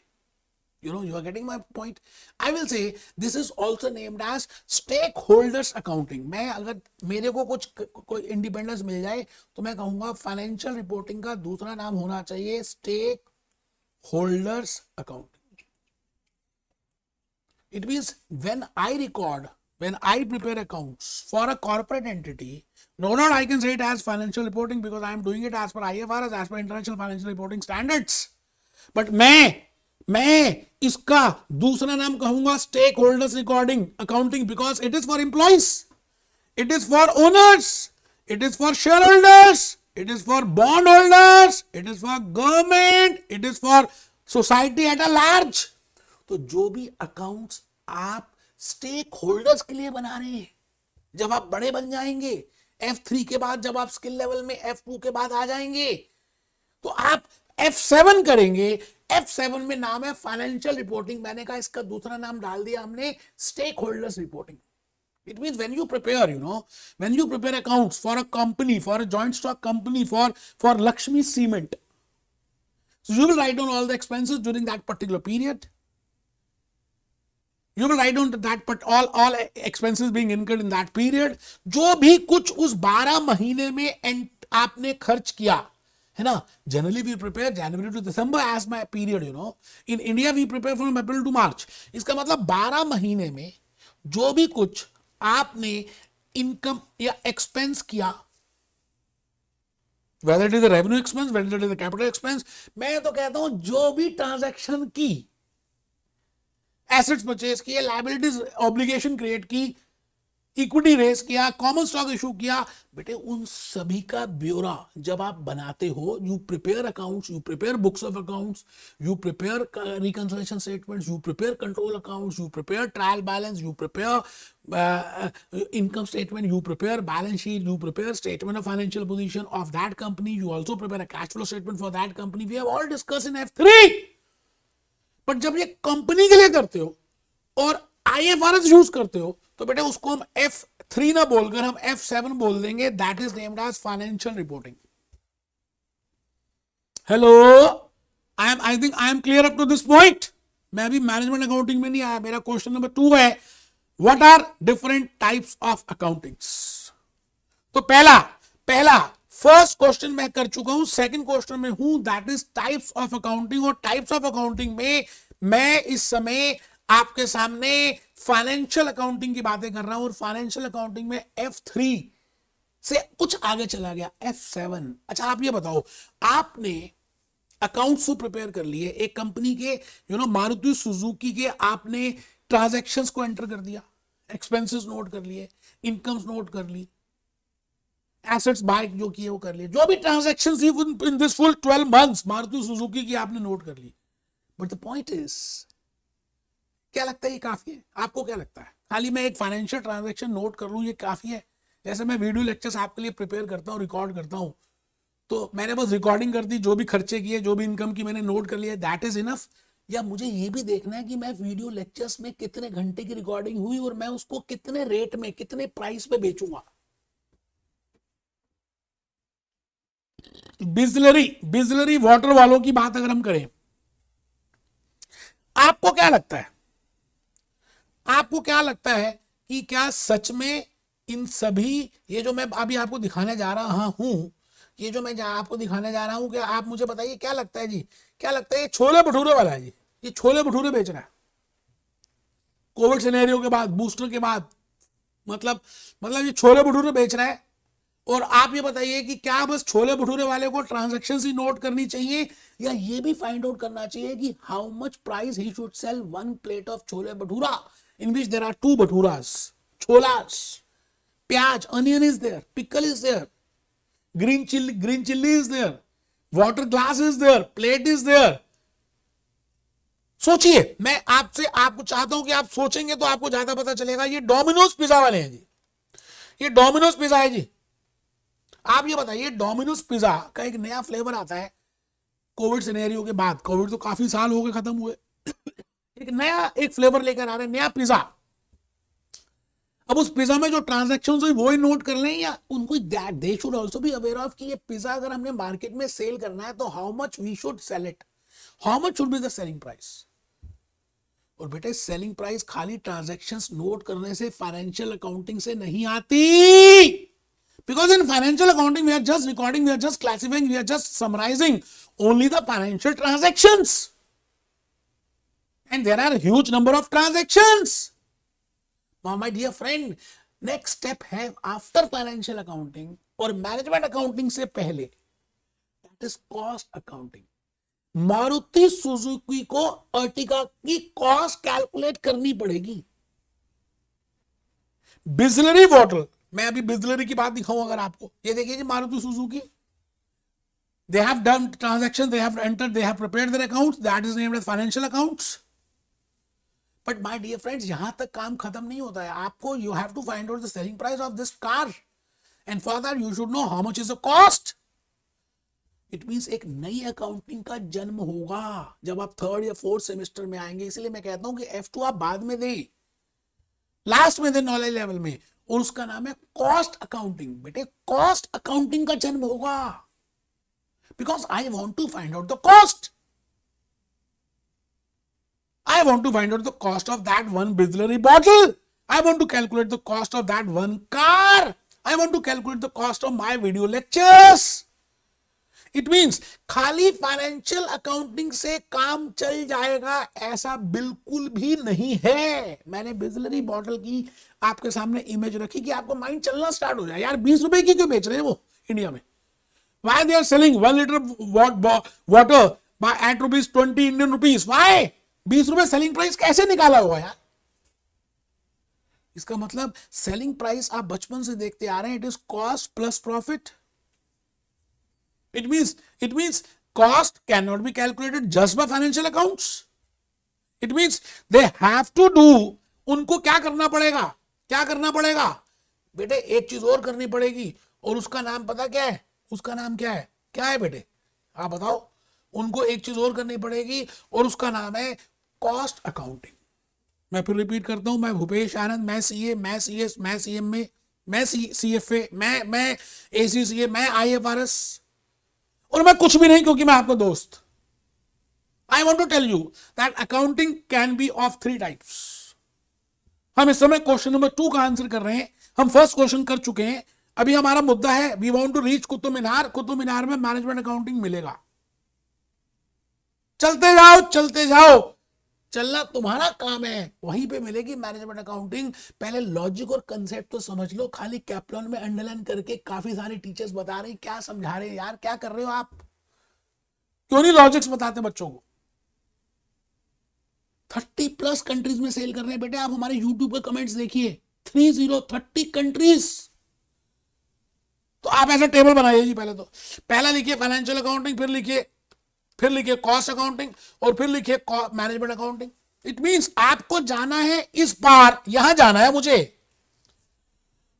you know you are getting my point i will say this is also named as stakeholders accounting मैं अगर मेरे को कुछ कोई इंडिपेंडेंस मिल जाए तो मैं कहूंगा फाइनेंशियल रिपोर्टिंग का दूसरा नाम होना चाहिए stakeholders accounting it means when I record when I prepare accounts for a corporate entity, no doubt I can say it as financial reporting because I am doing it as per IFRS, as per International Financial Reporting Standards. But मैं मैं इसका दूसरा नाम कहूंगा stakeholders recording accounting because it is for employees it is for owners it is for shareholders it is for bondholders it is for government it is for society at a large तो जो भी accounts आप stake holders के लिए बना रहे हैं जब आप बड़े बन जाएंगे F3 के बाद जब आप स्किल लेवल में F2 के बाद आ जाएंगे तो आप F7 करेंगे F7 में नाम है फाइनेंशियल रिपोर्टिंग मैंने कहा इसका दूसरा नाम डाल दिया हमने stakeholders reporting It means when you prepare, you know, when you prepare accounts for a company, for a joint stock company, for, for Lakshmi Cement, so you will write down all the expenses during that particular period. You will write down that but all all expenses being incurred in that period जो भी कुछ उस 12 महीने में आपने खर्च किया है ना generally we prepare January to December as my period you know in India we prepare from April to March इसका मतलब 12 महीने में जो भी कुछ आपने इनकम या एक्सपेंस किया whether it is the revenue expense whether it is the capital expense मैं तो कहता हूं जो भी ट्रांजेक्शन की एसेट्स परचेज किए लाइबिलिटीज ऑब्लिगेशन क्रिएट की इक्विटी रेस किया कॉमन स्टॉक इशू किया बेटे उन सभी का ब्यौरा जब आप बनाते हो you prepare accounts you prepare books of accounts you prepare reconciliation statements you prepare control accounts you prepare trial balance you prepare income statement you prepare balance sheet you prepare statement of financial position of that company you also prepare a cash flow statement for that company we have all discuss in F three but जब ये company के लिए करते हो और IFRS use करते हो तो बेटे उसको हम एफ थ्री ना बोलकर हम एफ सेवन बोल देंगे that is named as financial reporting hello I am I think I am clear up to this point मैं अभी मैनेजमेंट अकाउंटिंग में नहीं आया मेरा क्वेश्चन नंबर टू है what are different types of accountings तो पहला पहला फर्स्ट क्वेश्चन मैं कर चुका हूं सेकंड क्वेश्चन में हूं that is types of accounting और टाइप्स ऑफ अकाउंटिंग में मैं इस समय आपके सामने फाइनेंशियल अकाउंटिंग की बातें कर रहा हूं और फाइनेंशियल अकाउंटिंग में एफ थ्री से कुछ आगे चला गया एफ सेवन अच्छा आप ये बताओ आपने अकाउंट्स को प्रिपेयर कर लिए एक कंपनी के यू नो मारुति सुजुकी के आपने ट्रांजेक्शन को एंटर कर दिया एक्सपेंसेस नोट कर लिए इनकम्स नोट कर ली एसेट्स बाय जो किए वो कर लिए जो भी transaction in this full twelve months Maruti Suzuki की आपने नोट कर ली बट द पॉइंट इज क्या लगता है ये काफ़ी है आपको क्या लगता है खाली मैं एक फाइनेंशियल ट्रांजेक्शन नोट कर लू ये काफ़ी है जैसे मैं वीडियो लेक्चर्स आपके लिए प्रिपेयर करता हूँ रिकॉर्ड करता हूँ तो मैंने बस रिकॉर्डिंग कर दी जो भी खर्चे किए जो भी इनकम की मैंने नोट कर लिया दैट इज इनफ या मुझे ये भी देखना है कि मैं वीडियो लेक्चर्स में कितने घंटे की रिकॉर्डिंग हुई और मैं उसको कितने रेट में कितने प्राइस में बेचूंगा बिजलरी बिजलरी वाटर वालों की बात अगर हम करें आपको क्या लगता है आपको क्या लगता है कि क्या सच में इन सभी ये जो मैं अभी आपको दिखाने जा रहा हूं ये जो मैं आपको दिखाने जा रहा हूं क्या आप मुझे बताइए क्या लगता है जी क्या लगता है ये छोले भटूरे वाला है जी ये छोले भटूरे बेच रहा है कोविड सिनेरियो के बाद बूस्टर के बाद मतलब मतलब ये छोले भटूरे बेच रहा है और आप ये बताइए कि क्या बस छोले भटूरे वाले को ट्रांजेक्शन ही नोट करनी चाहिए या ये भी फाइंड आउट करना चाहिए कि how much price he should sell one plate of chole bhatura in which there are two bhaturas, cholas, pyaj, onion is there, pickle is there, green chili, green chili is there, water glass is there, plate is there. सोचिए मैं आपसे आपको चाहता हूं कि आप सोचेंगे तो आपको ज्यादा पता चलेगा ये डोमिनोज पिज्जा वाले हैं जी ये डोमिनोज पिज्जा है जी आप ये बताइए डोमिनोज पिज्जा का एक नया फ्लेवर आता है कोविड सिनेरियो के बाद कोविड तो काफी साल हो गए खत्म हुए एक नया एक फ्लेवर लेकर आ रहे हैं नया पिज्जा अब उस पिज्जा में जो ट्रांजेक्शन हुई वो ही नोट कर लें या उनको दैट दे शुड ऑल्सो भी अवेयर ऑफ कि ये पिज्जा अगर हमने मार्केट में सेल करना है तो how much we should sell it how much should be the selling price और बेटे सेलिंग प्राइस खाली ट्रांजेक्शन नोट करने से फाइनेंशियल अकाउंटिंग से नहीं आती because in financial accounting we are just recording we are just classifying we are just summarising only the financial transactions and there are a huge number of transactions. Now, my dear friend, next step है after financial accounting or management accounting se pehle that is cost accounting. Maruti Suzuki को Ertiga की cost calculate करनी पड़ेगी बिजलरी bottle मैं अभी बिजलरी की बात दिखाऊं अगर आपको ये देखिए जी Maruti Suzuki they have done transactions they have entered they have prepared their accounts that is named as financial accounts but my dear friends यहां तक काम खत्म नहीं होता है आपको you have to find out the selling price of this car and for that you should know how much is a cost it means एक नई अकाउंटिंग का जन्म होगा जब आप थर्ड या फोर्थ सेमेस्टर में आएंगे इसलिए मैं कहता हूं कि एफ टू आप बाद में दें लास्ट में दें नॉलेज लेवल में और उसका नाम है कॉस्ट अकाउंटिंग बेटे कॉस्ट अकाउंटिंग का जन्म होगा because I want to find out the cost I want to find out the cost of that one Bislary bottle. I want to calculate the cost of that one car. I want to calculate the cost of my video lectures. It means खाली financial accounting से काम चल जाएगा ऐसा बिल्कुल भी नहीं है मैंने बिजलरी बॉटल की आपके सामने इमेज रखी कि आपको माइंड चलना स्टार्ट हो जाए यार बीस रुपए की क्यों बेच रहे हैं वो इंडिया में why they are selling one litre water at rupees twenty Indian rupees why बीस रुपए सेलिंग प्राइस कैसे निकाला हुआ यार इसका मतलब सेलिंग प्राइस आप बचपन से देखते आ रहे हैं it is cost plus profit it means it cost can not be calculated just by financial accounts it means they have to do उनको क्या करना पड़ेगा क्या करना पड़ेगा बेटे एक चीज और करनी पड़ेगी और उसका नाम पता क्या है उसका नाम क्या है क्या है बेटे आप बताओ उनको एक चीज और करनी पड़ेगी और उसका नाम है कॉस्ट अकाउंटिंग मैं फिर रिपीट करता हूं मैं भूपेश आनंद मैं सीए मैं सीएस मैं सीएमए मैं सी एफ ए मैं मैं ए सी सी ए मैं आई एफ आर एस और मैं कुछ भी नहीं क्योंकि मैं आपका दोस्त I want to tell you that accounting can be of three types हम इस समय क्वेश्चन नंबर टू का आंसर कर रहे हैं हम फर्स्ट क्वेश्चन कर चुके हैं अभी हमारा मुद्दा है we want to reach Qutub Minar Qutub Minar में मैनेजमेंट अकाउंटिंग मिलेगा चलते जाओ चलते जाओ चलना तुम्हारा काम है वहीं पे मिलेगी मैनेजमेंट अकाउंटिंग पहले लॉजिक और कंसेप्ट तो समझ लो खाली कैप्लॉन में अंडरलाइन करके काफी सारे टीचर्स बता रहे हैं क्या समझा रहे हैं यार क्या कर रहे हो आप क्यों नहीं लॉजिक्स बताते बच्चों को थर्टी प्लस कंट्रीज में सेल कर रहे हैं बेटे आप हमारे यूट्यूब पर कमेंट्स देखिए थ्री जीरो थर्टी कंट्रीज तो आप ऐसा टेबल बनाइए जी पहले तो पहला लिखिए फाइनेंशियल अकाउंटिंग फिर लिखिए फिर लिखिए कॉस्ट अकाउंटिंग और फिर लिखिए मैनेजमेंट अकाउंटिंग इट मींस आपको जाना है इस पार यहां जाना है मुझे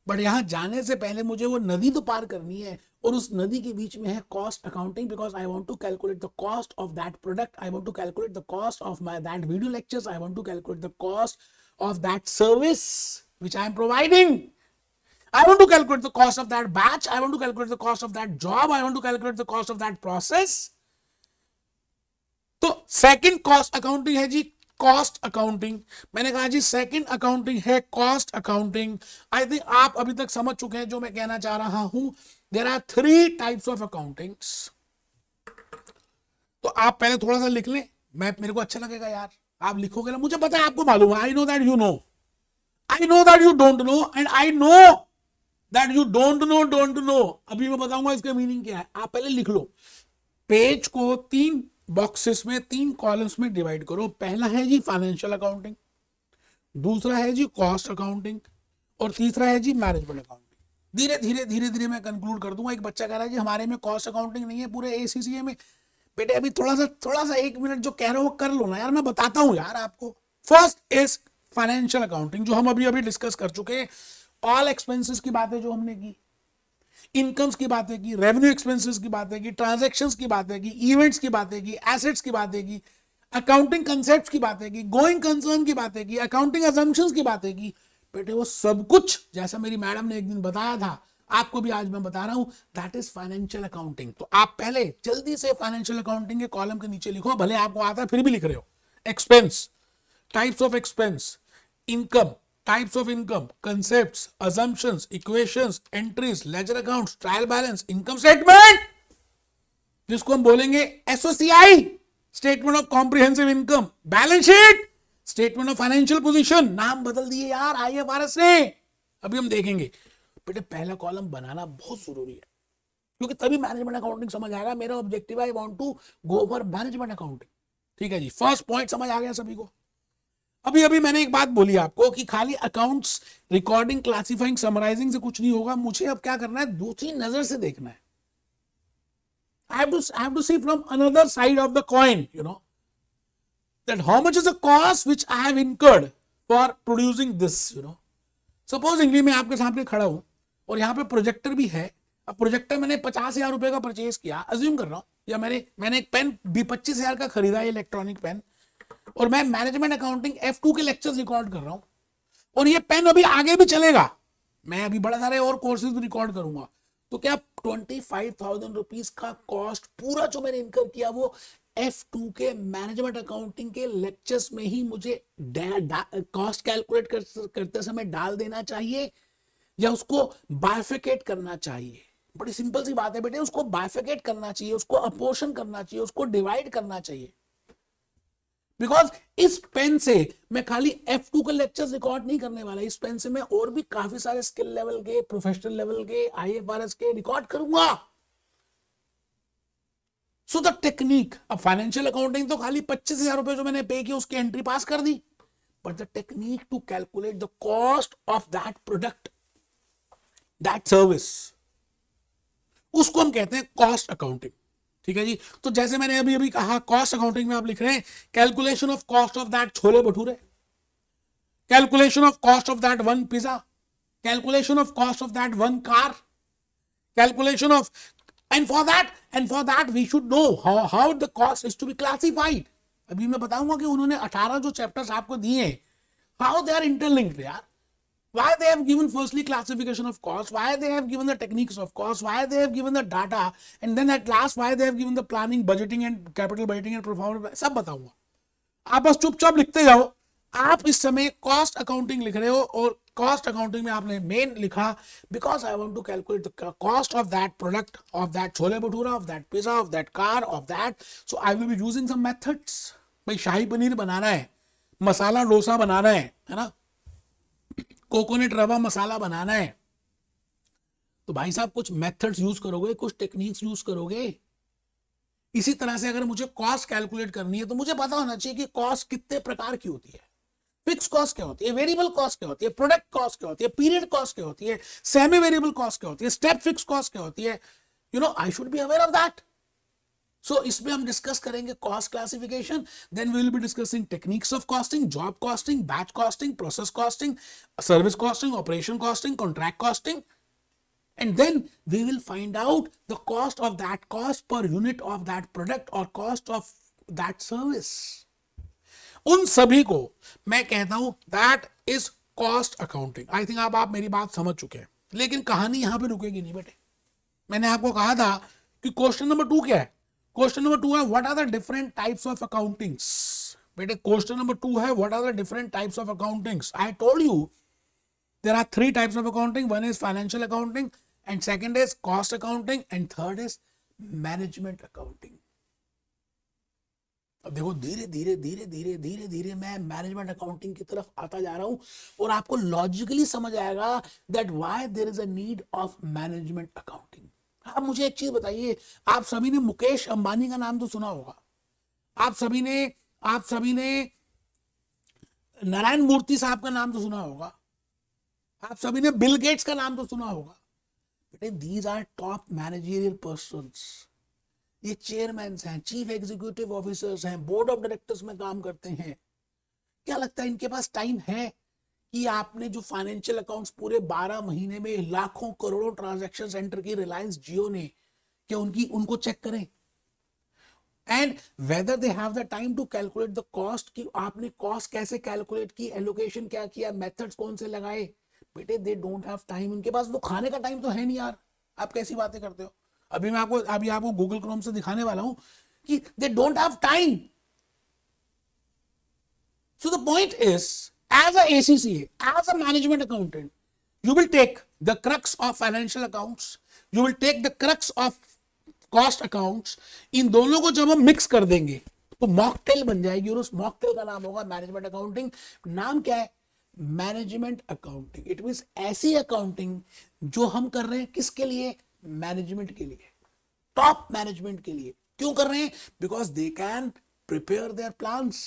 बट यहां जाने से पहले मुझे वो नदी तो पार करनी है और उस नदी के बीच में है cost accounting because I want to calculate the cost of that product I want to calculate the cost of my that video lectures I want to calculate the cost of that service which I am providing I want to calculate the cost of that batch. I want to calculate the cost of that job. I want to calculate the cost of that process. तो second cost accounting है जी cost accounting मैंने कहा जी second accounting है cost accounting I think आप अभी तक समझ चुके हैं जो मैं कहना चाह रहा हूं there are three types of accountings तो आप पहले थोड़ा सा लिख लें मैं मेरे को अच्छा लगेगा यार आप लिखोगे ना मुझे पता है आपको मालूम है I know that you know I know that you don't know and I know that you don't know don't know अभी मैं बताऊंगा इसका मीनिंग क्या है आप पहले लिख लो पेज को तीन बॉक्सेस में तीन कॉलम्स में डिवाइड करो पहला है जी फाइनेंशियल अकाउंटिंग दूसरा है जी कॉस्ट अकाउंटिंग और तीसरा है जी मैनेजमेंट अकाउंटिंग धीरे धीरे धीरे धीरे मैं कंक्लूड कर दूंगा एक बच्चा कह रहा है जी हमारे में कॉस्ट अकाउंटिंग नहीं है पूरे ए में बेटे अभी थोड़ा सा थोड़ा सा एक मिनट जो कह रहे हो कर लो ना यार मैं बताता हूँ यार आपको फर्स्ट इज फाइनेंशियल अकाउंटिंग जो हम अभी अभी डिस्कस कर चुके हैं ऑल एक्सपेंसिस की बातें जो हमने की इनकम्स की बात है कि रेवेन्यू एक्सपेंसेस की बात है कि ट्रांजेक्शन्स की बात है कि इवेंट्स की बात है कि एसेट्स की बात है कि अकाउंटिंग कंसेप्ट की बात है कि गोइंग कंसर्न की बात है कि अकाउंटिंग एजम्पन की बात है कि बेटे वो सब कुछ जैसा मेरी मैडम ने एक दिन बताया था आपको भी आज मैं बता रहा हूं दैट इज फाइनेंशियल अकाउंटिंग तो आप पहले जल्दी से फाइनेंशियल अकाउंटिंग के कॉलम के नीचे लिखो भले आपको आता है फिर भी लिख रहे हो expense types of expense income types of income, concepts, assumptions, equations, entries, ledger accounts, trial balance income statement जिसको हम बोलेंगे SOCI statement of comprehensive income balance sheet statement of financial position नाम बदल दिए यार आई एफ आर एस ने अभी हम देखेंगे बेटे पहला कॉलम बनाना बहुत जरूरी है क्योंकि तभी मैनेजमेंट अकाउंटिंग समझ आएगा मेरा objective I want to go for management accounting ठीक है जी फर्स्ट पॉइंट समझ आ गया सभी को अभी अभी मैंने एक बात बोली आपको कि खाली अकाउंट्स रिकॉर्डिंग क्लासिफाइंग समराइजिंग से कुछ नहीं होगा मुझे अब क्या करना है दूसरी नजर से देखना है I have I I see from another side of the coin you know that how much is a cost the I have incurred for producing this you know you know. Supposingly मैं आपके सामने खड़ा हूं और यहां पे projector भी है अब प्रोजेक्टर मैंने पचास हजार रुपए का परचेज किया अज्यूम कर रहा हूं या मैंने मैंने एक पेन भी पच्चीस हजार का खरीदा इलेक्ट्रॉनिक पेन और मैं मैनेजमेंट अकाउंटिंग एफ टू के लेक्चर रिकॉर्ड कर रहा हूं और ये पेन अभी आगे भी चलेगा मैं अभी बड़ा सारे और कोर्सेज भी रिकॉर्ड करूंगा तो क्या ट्वेंटी फाइव थाउजेंड रुपीज का कॉस्ट पूरा जो मैंने इनकम किया वो एफ टू के मैनेजमेंट अकाउंटिंग के लेक्चर्स में ही मुझे कॉस्ट कैलकुलेट कर, करते समय डाल देना चाहिए या उसको बायफिकेट करना चाहिए बड़ी सिंपल सी बात है बेटे उसको बायफिकेट करना चाहिए उसको अपोर्शन करना चाहिए उसको डिवाइड करना चाहिए बिकॉज इस पेन से मैं खाली एफ टू के लेक्चर रिकॉर्ड नहीं करने वाला इस पेन से मैं और भी काफी सारे स्किल लेवल के प्रोफेशनल लेवल के एस के रिकॉर्ड करूंगा सो द टेक्निक अब फाइनेंशियल अकाउंटिंग तो खाली पच्चीस हजार रुपए जो मैंने पे किया उसकी एंट्री पास कर दी but the technique to calculate the cost of that product that service उसको हम कहते हैं कॉस्ट अकाउंटिंग ठीक है जी तो जैसे मैंने अभी अभी कहा कॉस्ट अकाउंटिंग में आप लिख रहे हैं calculation of cost of that chole bhature calculation of cost of that one pizza calculation of cost of that one car calculation of and for that and for that we should know how how the cost is to be classified अभी मैं बताऊंगा कि उन्होंने 18 जो chapters आपको दिए हैं how they are interlinked यार why they have given firstly classification of cost, why they have given the techniques of cost, why they have given the data, and then at last why they have given the planning, budgeting and capital budgeting and performance, sab सब aap bas chup चुपचाप likhte jao aap is samay cost accounting likh rahe ho aur cost accounting में आपने main लिखा because I want to calculate the cost of that product of that chole bhatura of that pizza of that car of that so I will be using some methods भाई शाही पनीर बनाना है मसाला डोसा बनाना है है ना coconut रवा मसाला बनाना है तो भाई साहब कुछ मेथड्स यूज करोगे कुछ टेक्निक्स यूज करोगे इसी तरह से अगर मुझे कॉस्ट कैलकुलेट करनी है तो मुझे पता होना चाहिए कि कॉस्ट कितने प्रकार की होती है फिक्स कॉस्ट क्या होती है वेरिएबल कॉस्ट क्या होती है प्रोडक्ट कॉस्ट क्या होती है पीरियड कॉस्ट क्या होती है सेमी वेरिएबल कॉस्ट क्या होती है स्टेप फिक्स कॉस्ट क्या होती है you know I should be aware of that so so, इसमें हम डिस्कस करेंगे cost classification then we will be discussing techniques of costing job costing batch costing process costing service costing operation costing contract costing and then we will find out the cost of that cost per unit of that product और cost of that service उन सभी को मैं कहता हूं that is cost accounting I think आप आप मेरी बात समझ चुके हैं लेकिन कहानी यहां पे रुकेगी नहीं बेटे मैंने आपको कहा था कि क्वेश्चन नंबर टू क्या है क्वेश्चन नंबर टू है what are the different types of accountings बेटे क्वेश्चन नंबर टू है what are the different types of accountings I told you there are three types of accounting one is financial accounting and second is cost accounting and third is management accounting अब देखो धीरे धीरे धीरे धीरे धीरे धीरे मैं मैनेजमेंट अकाउंटिंग की तरफ आता जा रहा हूं और आपको लॉजिकली समझ आएगा that why there is a need of management accounting आप हाँ, मुझे एक चीज बताइए आप सभी ने मुकेश अंबानी का नाम तो सुना होगा आप सभी ने आप सभी ने नारायण मूर्ति साहब का नाम तो सुना होगा आप सभी ने बिल गेट्स का नाम तो सुना होगा बेटे these are top managerial person ये चेयरमैन हैं चीफ एग्जीक्यूटिव ऑफिसर्स हैं बोर्ड ऑफ डायरेक्टर्स में काम करते हैं क्या लगता है इनके पास टाइम है कि आपने जो फाइनेंशियल अकाउंट्स पूरे 12 महीने में लाखों करोड़ों ट्रांजेक्शन सेंटर की रिलायंस जियो ने क्या उनकी उनको चेक करें and whether they have the time to calculate the cost कि आपने कॉस्ट कैसे कैलकुलेट की एलोकेशन क्या किया मेथड्स कौन से लगाए बेटे दे डोंट हैव टाइम उनके पास वो तो खाने का टाइम तो है नहीं यार आप कैसी बातें करते हो अभी मैं आपको अभी आपको गूगल क्रोम से दिखाने वाला हूं कि they don't have time so the point is as a ACCA, as a management accountant, you will take the crux of financial accounts, you will take the crux of cost accounts इन दोनों को जब हम mix कर देंगे तो mocktail बन जाएगी और उस मॉकटेल का नाम होगा मैनेजमेंट अकाउंटिंग नाम क्या है मैनेजमेंट अकाउंटिंग इट मीन ऐसी अकाउंटिंग जो हम कर रहे हैं किसके लिए मैनेजमेंट के लिए टॉप मैनेजमेंट के लिए क्यों कर रहे हैं because they can prepare their plans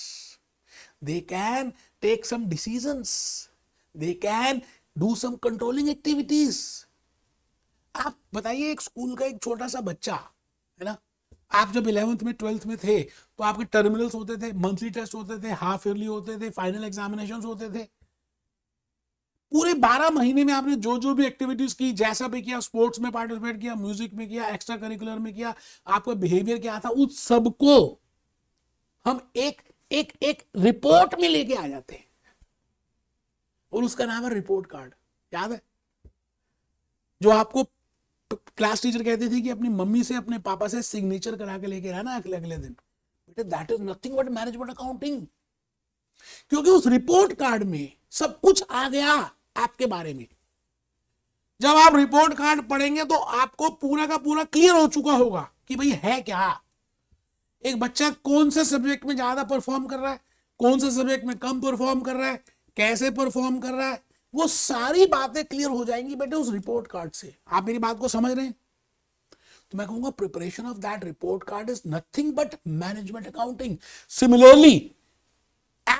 they can take some decisions they can do some controlling activities आप बताइए एक स्कूल का एक छोटा सा बच्चा है ना आप जब इलेवंथ में ट्वेल्थ में थे तो आपके टर्मिनल्स होते थे मंथली टेस्ट होते थे हाफ ईयरली होते थे फाइनल एग्जामिनेशन होते थे पूरे बारह महीने में आपने जो जो भी एक्टिविटीज की जैसा भी किया स्पोर्ट्स में पार्टिसिपेट किया म्यूजिक में किया एक्स्ट्रा करिकुलर में किया आपका बिहेवियर क्या था उस सबको हम एक एक एक रिपोर्ट में लेके आ जाते हैं और उसका नाम है रिपोर्ट कार्ड याद है जो आपको क्लास टीचर कहती थी कि अपनी मम्मी से अपने पापा से सिग्नेचर करा के लेके आना अगले अगले दिन बेटे that is nothing but management accounting क्योंकि उस रिपोर्ट कार्ड में सब कुछ आ गया आपके बारे में जब आप रिपोर्ट कार्ड पढ़ेंगे तो आपको पूरा का पूरा क्लियर हो चुका होगा कि भाई है क्या एक बच्चा कौन से सब्जेक्ट में ज़्यादा परफॉर्म कर रहा है कौन से सब्जेक्ट में कम परफॉर्म कर रहा है कैसे परफॉर्म कर रहा है वो सारी बातें क्लियर हो जाएंगी बेटे उस रिपोर्ट कार्ड से आप मेरी बात को समझ रहे हैं तो मैं कहूंगा preparation of that report card is nothing but management accounting similarly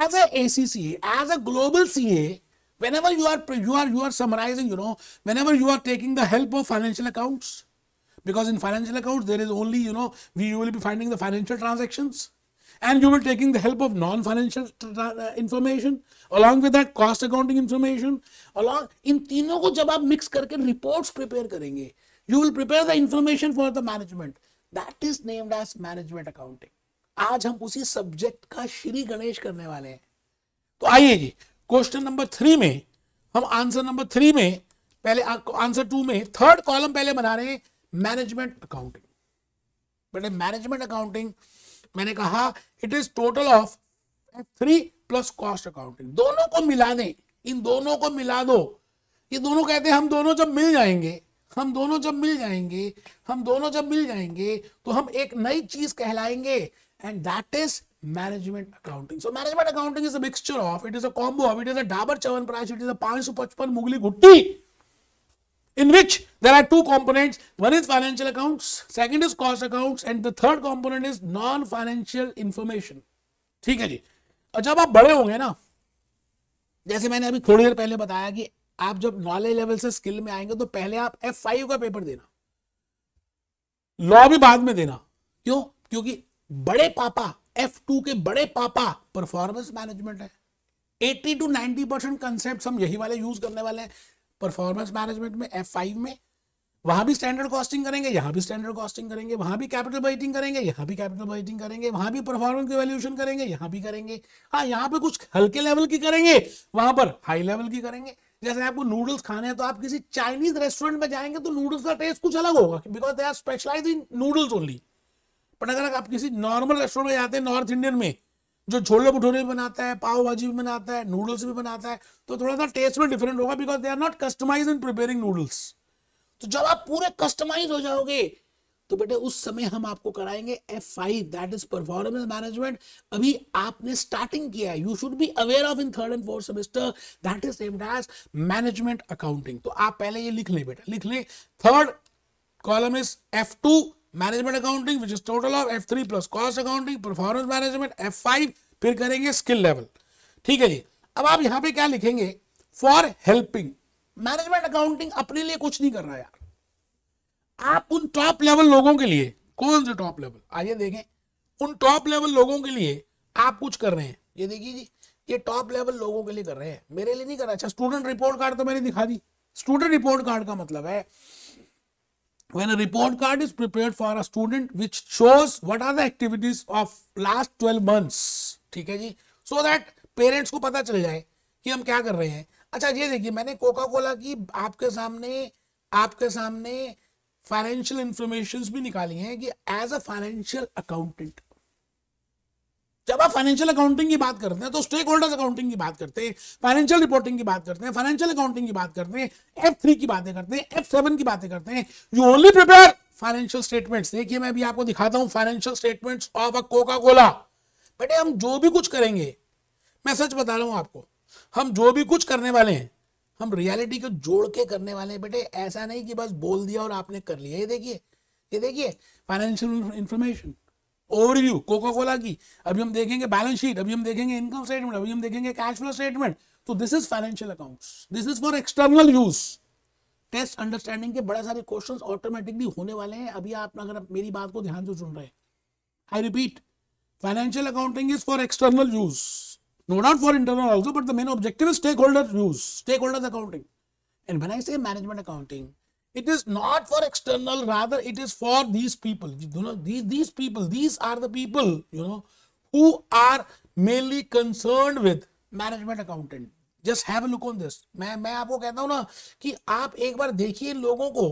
as a as a global CA you are you are you are summarising you know whenever you are taking the help of financial account because in financial accounts there is only you know we you will be finding the financial transactions and you will taking the help of non-financial information along with that cost accounting information along in tino ko jab aap mix karke reports prepare karenge you will prepare the information for the management that is named as management accounting aaj hum usi subject ka shri ganesh karne wale hain to aaiye ji question number 3 mein हम answer number three में पहले answer two में third column पहले बना रहे हैं management accounting बेटे management accounting मैंने कहा it is total of three plus cost accounting दोनों को मिला दें इन दोनों को मिला दो ये दोनों कहते हैं हम दोनों जब मिल जाएंगे हम दोनों जब मिल जाएंगे हम दोनों जब मिल जाएंगे तो हम एक नई चीज कहलाएंगे and that is management accounting so management accounting is a mixture of it is a combo of it is a Dabur Chyawanprash it is a पांच सौ पचपन मुगली घुट्टी in which there are two components. One is financial accounts, second is cost accounts and the third component is non-financial information. ठीक है जी और जब आप बड़े होंगे ना जैसे मैंने अभी थोड़ी देर पहले बताया कि आप जब नॉलेज लेवल से स्किल में आएंगे तो पहले आप एफ फाइव का पेपर देना लॉ भी बाद में देना क्यों क्योंकि बड़े पापा एफ टू के बड़े पापा परफॉर्मेंस मैनेजमेंट है 80 टू 90 परसेंट कंसेप्ट हम यही वाले यूज करने वाले हैं परफॉर्मेंस मैनेजमेंट में एफ फाइव में वहां भी स्टैंडर्ड कॉस्टिंग करेंगे यहां भी स्टैंडर्ड कॉस्टिंग करेंगे वहां भी कैपिटल बजटिंग करेंगे यहां भी कैपिटल बजटिंग करेंगे वहां भी परफॉर्मेंस इवेल्यूशन करेंगे यहां भी करेंगे हाँ यहाँ पे कुछ हल्के लेवल की करेंगे वहां पर हाई लेवल की करेंगे जैसे आपको नूडल्स खाने हैं तो आप किसी चाइनीज रेस्टोरेंट में जाएंगे तो नूडल्स का टेस्ट कुछ अलग होगा because they are specialise in noodles only पर अगर आप किसी नॉर्मल रेस्टोरेंट में जाते हैं नॉर्थ इंडियन में जो छोले भटूरे भी बनाता है पाव भाजी भी बनाता है नूडल्स भी बनाता है तो थोड़ा सा टेस्ट में डिफरेंट होगा because they are not customise in preparing noodles तो जब आप पूरे कस्टमाइज हो जाओगे तो बेटे उस समय हम आपको कराएंगे F five that is performance management अभी आपने स्टार्टिंग किया है you should be aware of in third and fourth semester that is same as management accounting तो आप पहले ये लिख लें बेटा लिख लें third column is F two management accounting which is total of F three plus cost accounting performance management F five फिर करेंगे स्किल लेवल ठीक है जी अब आप यहां पे क्या लिखेंगे फॉर हेल्पिंग मैनेजमेंट अकाउंटिंग अपने लिए कुछ नहीं कर रहा यार आप उन टॉप लेवल लोगों के लिए कौन से टॉप लेवल आइए देखें उन टॉप लेवल लोगों के लिए आप कुछ कर रहे हैं ये देखिए जी ये टॉप लेवल लोगों के लिए कर रहे हैं मेरे लिए नहीं कर रहा अच्छा स्टूडेंट रिपोर्ट कार्ड तो मैंने दिखा दी स्टूडेंट रिपोर्ट कार्ड का मतलब है when a report card is prepared for a student which shows what are the activities of last 12 months theek hai ji so that parents ko pata chal jaye ki hum kya kar rahe hain acha ye देखिए maine coca cola ki aapke samne aapke samne financial informations bhi nikali हैं ki as a financial accountant जब आप financial accounting की बात करते हैं तो stake stakeholders accounting की बात करते हैं फाइनेंशियल रिपोर्टिंग की बात करते हैं फाइनेंशियल अकाउंटिंग की बात करते हैं एफ थ्री की बातें करते हैं एफ सेवन की बातें करते हैं you only prepare financial statements देखिए मैं अभी आपको दिखाता हूँ financial statements of a Coca Cola बेटे हम जो भी कुछ करेंगे मैं सच बता रहा हूँ आपको हम जो भी कुछ करने वाले हैं हम रियलिटी को जोड़ के करने वाले हैं बेटे ऐसा नहीं कि बस बोल दिया और आपने कर लिया ये देखिए ये देखिए financial information overview Coca Cola की अभी हम देखेंगे बैलेंस शीट अभी हम देखेंगे इनकम स्टेटमेंट अभी हम देखेंगे कैश फ्लो स्टेटमेंट तो this is financial account this is for external use test understanding के बड़े सारे क्वेश्चन ऑटोमेटिकली होने वाले हैं अभी आप अगर मेरी बात को ध्यान से सुन रहे हैं I repeat financial accounting is for external use no doubt for internal also but the main objective stakeholder use stakeholder accounting and बनाई से management accounting it is not for external rather it is for these people you know these, these people these are the people you know who are mainly concerned with management accountant just have look on this मैं मैं आपको कहता हूँ ना कि आप एक बार देखिए इन लोगों को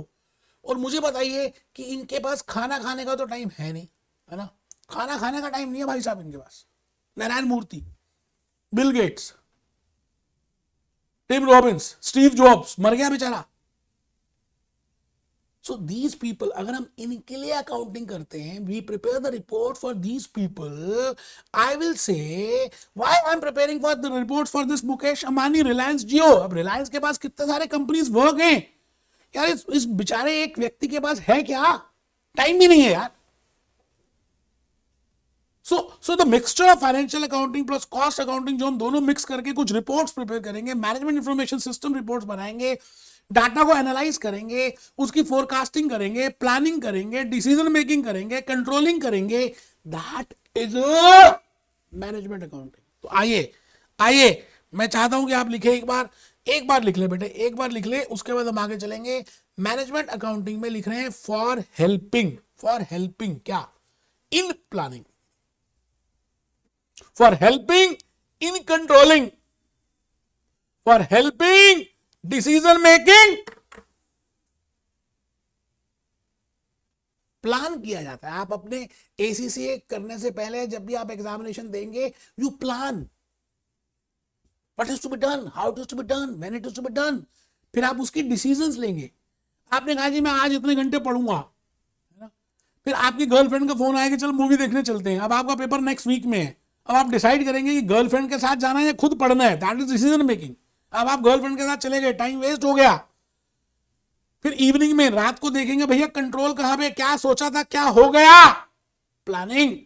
और मुझे बताइए कि इनके पास खाना खाने का तो टाइम है नहीं है ना खाना खाने का टाइम नहीं है भाई साहब इनके पास Narayana Murthy Bill Gates Tim Robbins Steve Jobs मर गया बेचारा सो दीज पीपल अगर हम इनके लिए अकाउंटिंग करते हैं we prepare the report for these people I will say why I am preparing for the report for this Mukesh Ambani Reliance Jio अब रिलायंस के पास कितने सारे कंपनीज वर्क हैं यार इस, इस बेचारे एक व्यक्ति के पास है क्या टाइम भी नहीं है यार so so the mixture of financial accounting plus cost accounting जो हम दोनों मिक्स करके कुछ रिपोर्ट्स प्रिपेयर करेंगे मैनेजमेंट इन्फॉर्मेशन सिस्टम रिपोर्ट्स बनाएंगे डाटा को एनालाइज करेंगे उसकी फोरकास्टिंग करेंगे प्लानिंग करेंगे डिसीजन मेकिंग करेंगे कंट्रोलिंग करेंगे दैट इज मैनेजमेंट अकाउंटिंग तो आइए आइए मैं चाहता हूं कि आप लिखे एक बार एक बार लिख ले बेटे एक बार लिख ले उसके बाद हम आगे चलेंगे मैनेजमेंट अकाउंटिंग में लिख रहे हैं फॉर हेल्पिंग फॉर हेल्पिंग क्या in planning for helping in controlling for helping decision making plan किया जाता है आप अपने एसीसीए करने से पहले जब भी आप एग्जामिनेशन देंगे you plan what is to be done how is to be done when it is to be done फिर आप उसकी डिसीजन लेंगे आपने कहा जी मैं आज इतने घंटे पढ़ूंगा फिर आपकी गर्लफ्रेंड का फोन आएगा चल मूवी देखने चलते हैं अब आपका पेपर नेक्स्ट वीक में है अब आप डिसाइड करेंगे कि गर्लफ्रेंड के साथ जाना है या खुद पढ़ना है दैट इज डिसीजन मेकिंग अब आप गर्लफ्रेंड के साथ चले गए टाइम वेस्ट हो गया फिर इवनिंग में रात को देखेंगे भैया कंट्रोल कहां पे क्या सोचा था क्या हो गया planning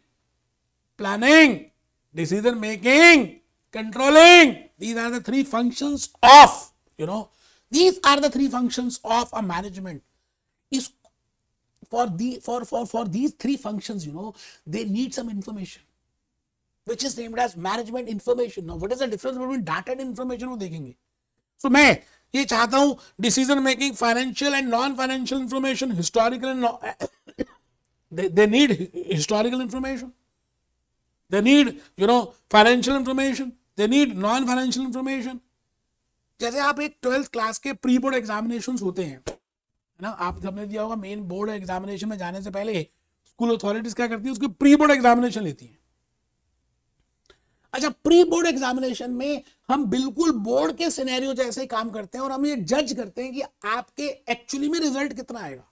planning decision making controlling these are three three of you know these are three function of a management is for the for for for these three function you know they need some information which is named as management information what is the difference between data and information वो देखेंगे so so, मैं ये चाहता हूँ decision making financial and non financial information historical and they need historical information they need you know financial information they need non financial information जैसे आप एक twelfth class के प्री बोर्ड एग्जामिनेशन होते हैं है ना आप सबने दिया होगा मेन बोर्ड एग्जामिनेशन में जाने से पहले स्कूल अथॉरिटीज क्या करती है उसकी प्री बोर्ड एग्जामिनेशन लेती है अच्छा प्री बोर्ड एग्जामिनेशन में हम बिल्कुल बोर्ड के सिनेरियो जैसे ही काम करते हैं और हम ये जज करते हैं कि आपके एक्चुअली में रिजल्ट कितना आएगा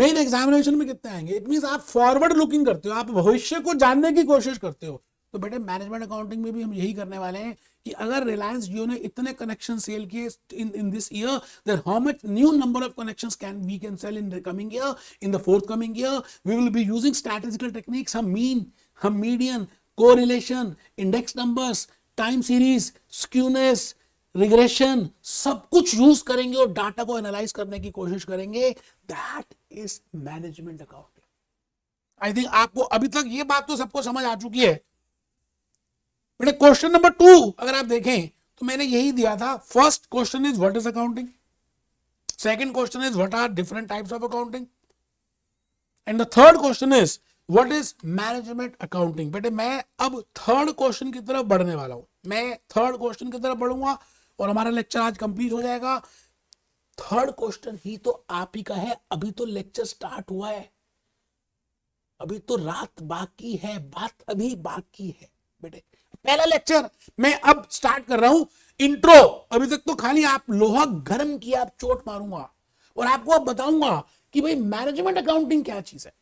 मेन एग्जामिनेशन में कितने आएंगे इट मीन आप फॉरवर्ड लुकिंग करते हो आप भविष्य को जानने की कोशिश करते हो तो बेटे मैनेजमेंट अकाउंटिंग में भी हम यही करने वाले हैं कि अगर रिलायंस जियो ने इतने कनेक्शन सेल किए in in this year there how much new number of connections can we can sell in the coming year in the fourth coming year we will be using strategical techniques हम mean हम median correlation index numbers time series skewness regression सब कुछ use करेंगे और data को analyse करने की कोशिश करेंगे that is management accounting I think आपको अभी तक ये बात तो सबको समझ आ चुकी है बेटे क्वेश्चन नंबर टू अगर आप देखें तो मैंने यही दिया था first question is what is accounting second question is what are different types of accounting and the third question is what is management accounting बेटे मैं अब थर्ड क्वेश्चन की तरफ बढ़ने वाला हूं मैं थर्ड क्वेश्चन की तरफ बढ़ूंगा और हमारा लेक्चर आज कंप्लीट हो जाएगा थर्ड क्वेश्चन ही तो आप ही का है अभी तो लेक्चर स्टार्ट हुआ है अभी तो रात बाकी है बात अभी बाकी है बेटे पहला लेक्चर मैं अब स्टार्ट कर रहा हूं इंट्रो अभी तक तो खाली आप लोहा गर्म किया आप चोट मारूंगा और आपको अब बताऊंगा कि भाई मैनेजमेंट अकाउंटिंग क्या चीज है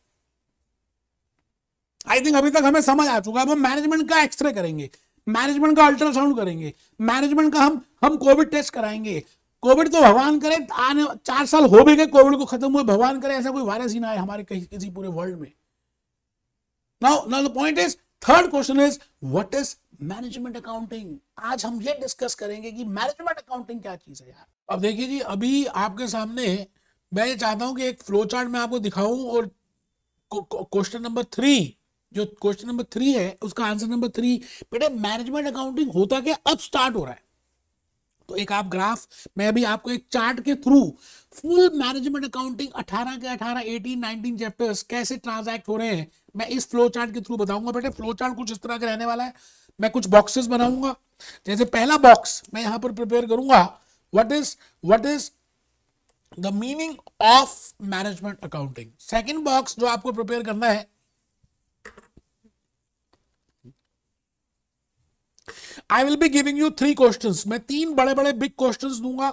आई थिंक अभी तक हमें समझ आ चुका है हम मैनेजमेंट का एक्सरे करेंगे मैनेजमेंट का अल्ट्रासाउंड करेंगे मैनेजमेंट का हम हम कोविड टेस्ट कराएंगे कोविड तो भगवान करे आने चार साल हो भी गए कोविड को खत्म हुए भगवान करे ऐसा कोई वायरस ही ना आए हमारे कहीं किसी पूरे वर्ल्ड में now now the point is third question is what is management accounting आज हम ये डिस्कस करेंगे कि मैनेजमेंट अकाउंटिंग क्या चीज है यार अब देखिए जी अभी आपके सामने मैं ये चाहता हूं कि एक फ्लो चार्ट में आपको दिखाऊं और क्वेश्चन नंबर थ्री जो क्वेश्चन नंबर थ्री है उसका आंसर नंबर थ्री बेटे मैनेजमेंट अकाउंटिंग होता क्या अब स्टार्ट हो रहा है तो एक आप ग्राफ मैं अभी आपको एक चार्ट के थ्रू फुल मैनेजमेंट अकाउंटिंग 18 के 18 18 19 चैप्टर्स कैसे ट्रांजैक्ट हो रहे हैं मैं इस फ्लो चार्ट के थ्रू बताऊंगा बेटे फ्लो चार्ट कुछ इस तरह का रहने वाला है मैं कुछ बॉक्सेस बनाऊंगा जैसे पहला बॉक्स मैं यहां पर प्रिपेयर करूंगा what is what is the meaning of management accounting second box जो आपको प्रिपेयर करना है I will be giving you three questions मैं तीन बड़े बड़े बिग क्वेश्चंस दूंगा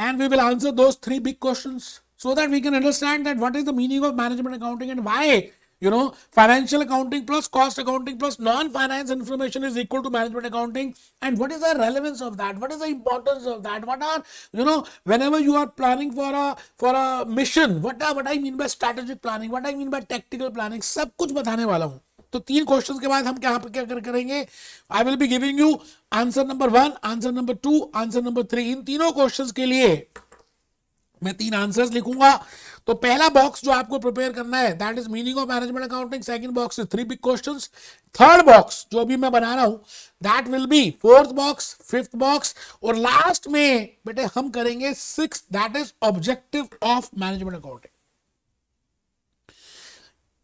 and we will answer those three big questions so that we can understand that what is the meaning of management accounting and why you know financial accounting plus cost accounting plus non financial information is equal to management accounting and what is the relevance of that what is the importance of that what are you know whenever you are planning for a for a mission what what i mean by strategic planning what i mean by tactical planning sab kuch batane wala hu तो तीन question के बाद हम क्या पे क्या करेंगे I will be giving you answer number one answer number two answer number three इन तीनों क्वेश्चन के लिए मैं तीन आंसर्स लिखूंगा तो पहला बॉक्स जो आपको प्रिपेयर करना है that is meaning of management accounting second box is three big questions third box जो अभी मैं बना रहा हूं that will be fourth box fifth box और लास्ट में बेटे हम करेंगे six that is objective of management accounting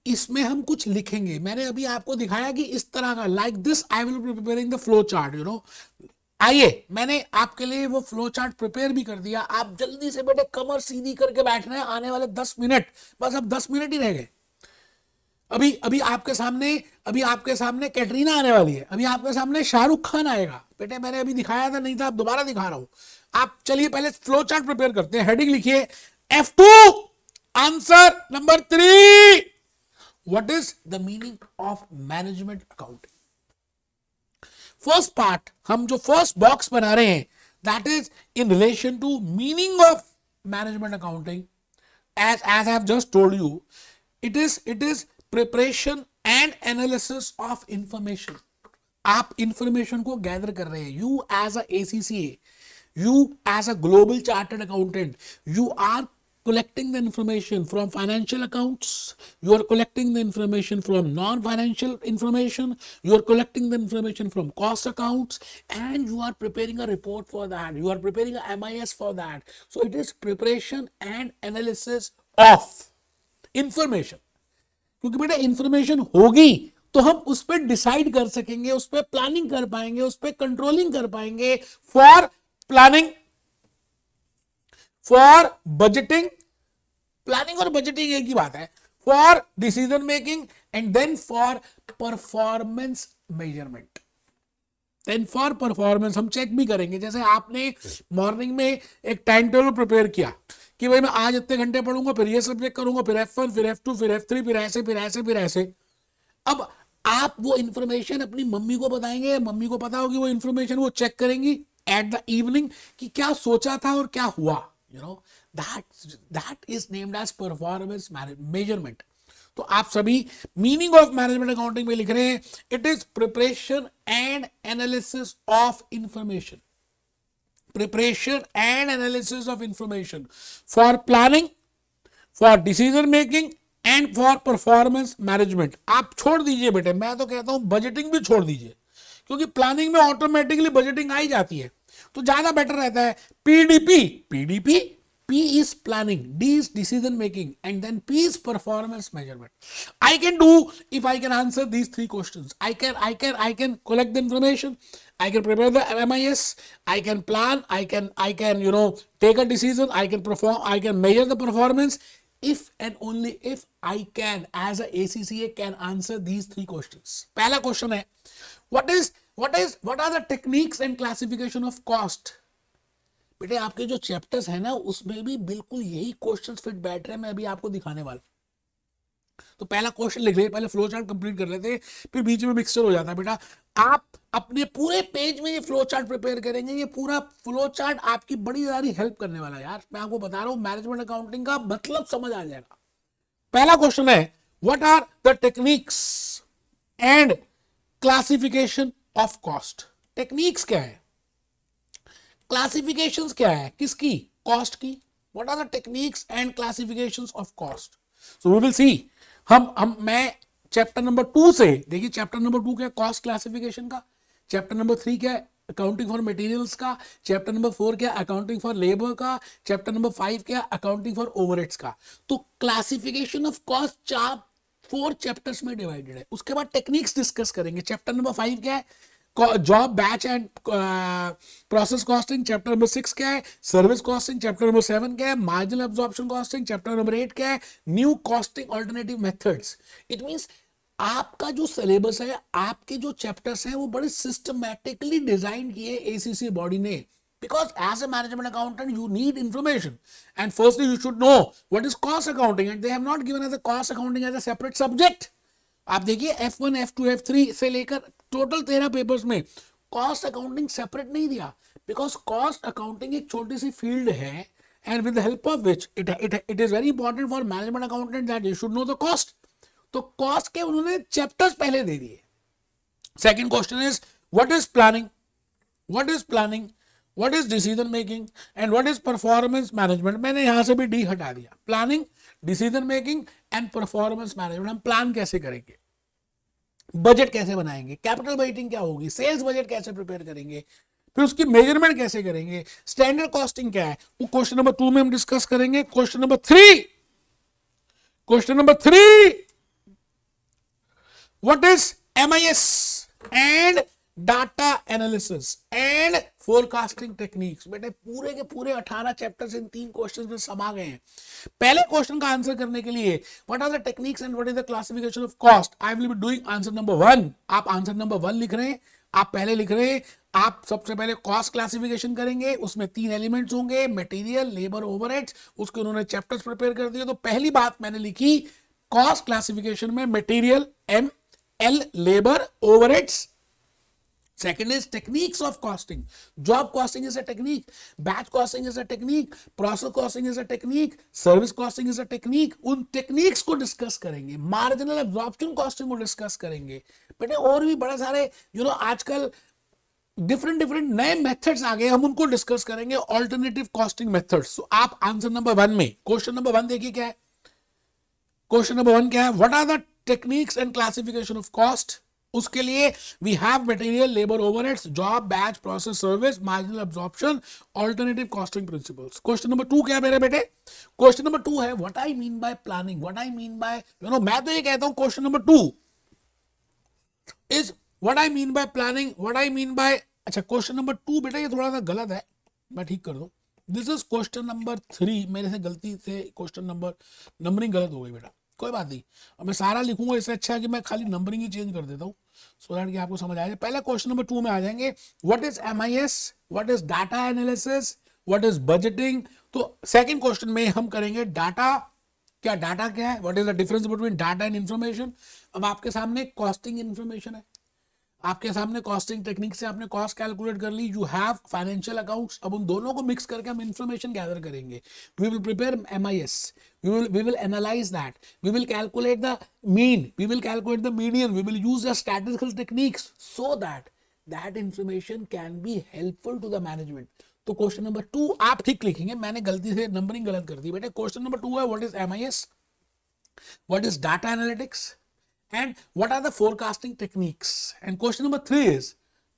इसमें हम कुछ लिखेंगे मैंने अभी आपको दिखाया कि इस तरह का like this I will preparing the flow chart you know आइए मैंने आपके लिए वो फ्लो चार्ट प्रिपेयर भी कर दिया आप जल्दी से बेटे कमर सीधी करके रहे हैं आने वाले दस मिनट बस अब दस मिनट ही रह गए अभी अभी आपके सामने अभी आपके सामने कैटरीना आने वाली है अभी आपके सामने शाहरुख खान आएगा बेटे मैंने अभी दिखाया था नहीं था आप दोबारा दिखा रहा हूं आप चलिए पहले फ्लो चार्ट प्रिपेयर करते हैं हेडिंग लिखिए F two answer number three what is the meaning of management accounting first part hum jo first box bana rahe hain that is in relation to meaning of management accounting as as i have just told you it is it is preparation and analysis of information आप information को gather कर रहे हैं you as a ACCA you as a global chartered accountant you are collecting the information from financial accounts, you are collecting the information from non-financial information, you are collecting the information from cost accounts and you are preparing a report for that, you are preparing a MIS for that. So it is preparation and analysis of information. क्योंकि बेटा information होगी तो हम उस पर decide कर सकेंगे उस पर प्लानिंग कर पाएंगे उस पर कंट्रोलिंग कर पाएंगे for planning for budgeting planning और बजटिंग एक ही बात है for decision making and then for performance measurement then for performance हम चेक भी करेंगे जैसे आपने मॉर्निंग में एक टाइम टेबल प्रिपेयर किया कि भाई मैं आज इतने घंटे पढ़ूंगा फिर ये सब्जेक्ट करूंगा फिर एफ वन फिर एफ टू फिर एफ थ्री फिर ऐसे फिर ऐसे फिर ऐसे अब आप वो इन्फॉर्मेशन अपनी मम्मी को बताएंगे मम्मी को पता होगी वो इन्फॉर्मेशन वो चेक करेंगी एट द इवनिंग कि क्या सोचा था और क्या हुआ you know that that is named as performance measurement तो आप सभी मीनिंग ऑफ मैनेजमेंट अकाउंटिंग में लिख रहे हैं it is preparation and analysis of information preparation and analysis of information for planning for decision making and for performance management आप छोड़ दीजिए बेटे मैं तो कहता हूं बजटिंग भी छोड़ दीजिए क्योंकि प्लानिंग में ऑटोमेटिकली बजटिंग आई जाती है तो ज्यादा बेटर रहता है PDP PDP P is planning, D is decision making, and then P is performance measurement. I can do if I can answer these three questions. I can, I can, I can collect the information. I can prepare the MIS. I can plan. I can, I can, you know, take a decision. I can perform. I can measure the performance. If and only if I can, as a ACCA, can answer these three questions. पहला question है, what is what is what are the techniques and classification of cost बेटे आपके जो chapters हैं ना उसमें भी बिल्कुल यही क्वेश्चंस फिट बैठ रहे हैं मैं अभी आपको दिखाने वाला तो पहला क्वेश्चन लिख ले पहले फ्लो चार्ट कंप्लीट कर लेते फिर बीच में मिक्सचर हो जाता है बेटा आप अपने पूरे पेज में ये फ्लो चार्ट प्रिपेयर करेंगे ये पूरा फ्लो चार्ट आपकी बड़ी सारी हेल्प करने वाला है यार मैं आपको बता रहा हूं मैनेजमेंट अकाउंटिंग का मतलब समझ आ जाएगा पहला क्वेश्चन है what are the techniques and classification of cost techniques क्या है क्लासिफिकेशन क्या है किसकी कॉस्ट की what are the techniques and classification of cost so we will see हम हम मैं चैप्टर नंबर टू से देखिए चैप्टर नंबर टू क्या है कॉस्ट क्लासिफिकेशन का चैप्टर नंबर थ्री क्या है अकाउंटिंग फॉर मटेरियल्स का चैप्टर नंबर फोर क्या अकाउंटिंग फॉर लेबर का चैप्टर नंबर फाइव क्या अकाउंटिंग फॉर ओवरहेड्स का तो क्लासिफिकेशन ऑफ कॉस्ट चार फोर चैप्टर्स में डिवाइडेड है उसके बाद टेक्निक्स डिस्कस करेंगे चैप्टर नंबर फाइव क्या है job batch and process costing chapter number six क्या है service costing chapter number seven क्या है marginal absorption costing chapter number eight क्या है new costing alternative methods it means आपका जो सिलेबस है आपके जो चैप्टर्स हैं वो बड़े सिस्टमैटिकली डिजाइन किए एसीसी बॉडी ने Because as a management accountant, you need information. And firstly, you should know what is cost accounting. And they have not given us a cost accounting as a separate subject. आप देखिए F1, F2, F3 से लेकर total तेरह papers में cost accounting separate नहीं दिया because cost accounting एक छोटी सी फील्ड है and with help of which it it it is very important for management accountant that you should know the cost तो कॉस्ट के उन्होंने चैप्टर्स पहले दे दिए second question is what is planning what is planning what is decision making and what is performance management मैंने यहां से भी डी हटा दिया planning decision making and performance management हम प्लान कैसे करेंगे बजट कैसे बनाएंगे कैपिटल बजटिंग क्या होगी सेल्स बजट कैसे प्रिपेयर करेंगे फिर उसकी मेजरमेंट कैसे करेंगे स्टैंडर्ड कॉस्टिंग क्या है वो क्वेश्चन नंबर टू में हम डिस्कस करेंगे question number three question number three what is M I S and data analysis and forecasting techniques बेटे पूरे के पूरे 18 चैप्टर्स इन तीन क्वेश्चंस में समा गए हैं पहले क्वेश्चन का आंसर करने के लिए what are the techniques and what is the classification of cost I will be doing answer number one आप आंसर नंबर वन लिख रहे हैं आप पहले लिख रहे हैं आप सबसे पहले कॉस्ट क्लासिफिकेशन करेंगे उसमें तीन एलिमेंट्स होंगे मटेरियल लेबर ओवरहेड्स उसके उन्होंने चैप्टर्स प्रिपेयर कर दिए तो पहली बात मैंने लिखी कॉस्ट क्लासिफिकेशन में material M L labour overheads second is techniques of costing job costing is a technique batch costing is a technique process costing is a technique service costing is a technique उन techniques को discuss करेंगे marginal absorption costing को discuss करेंगे बेटे और भी बड़े सारे यू नो आजकल डिफरेंट डिफरेंट नए मेथड्स आ गए हम उनको डिस्कस करेंगे ऑल्टरनेटिव कॉस्टिंग मेथड तो आप आंसर नंबर वन में क्वेश्चन नंबर वन देखिए क्या है क्वेश्चन नंबर वन क्या है what are the techniques and classification of cost उसके लिए we have material labour overheads job batch process service marginal absorption alternative costing principles question number two क्या मेरे बेटे क्वेश्चन नंबर टू है what I mean by planning what I mean by you know मैं तो ये कहता हूं question number two is what I mean by planning what I mean by अच्छा क्वेश्चन नंबर टू बेटा ये थोड़ा सा गलत है मैं ठीक कर दू this is question number three मेरे से गलती से क्वेश्चन नंबर नंबरिंग गलत हो गई बेटा कोई बात नहीं अब मैं सारा लिखूंगा इससे अच्छा है कि मैं खाली नंबरिंग ही चेंज कर देता हूँ सो so दैट कि आपको समझ आ जाए पहले क्वेश्चन नंबर टू में आ जाएंगे what is M I S what is data analysis what is budgeting तो सेकेंड क्वेश्चन में हम करेंगे डाटा क्या डाटा क्या है what is the difference between data and information अब आपके सामने कॉस्टिंग इन्फॉर्मेशन है आपके सामने कॉस्टिंग टेक्निक से आपने कॉस्ट कैलकुलेट कर ली यू हैव फाइनेंशियल अकाउंट्स अब उन दोनों को मिक्स करके हम इन्फॉर्मेशन गैदर करेंगे we will prepare M I S we will we will analyse that we will calculate the mean we will calculate the median we will use the statistical techniques so that that information can be helpful to the management तो question number two आप ठीक लिखेंगे मैंने गलती से numbering गलत कर दी बेटे क्वेश्चन नंबर टू है what is M I S what is data analytics and what are the forecasting techniques and question number three is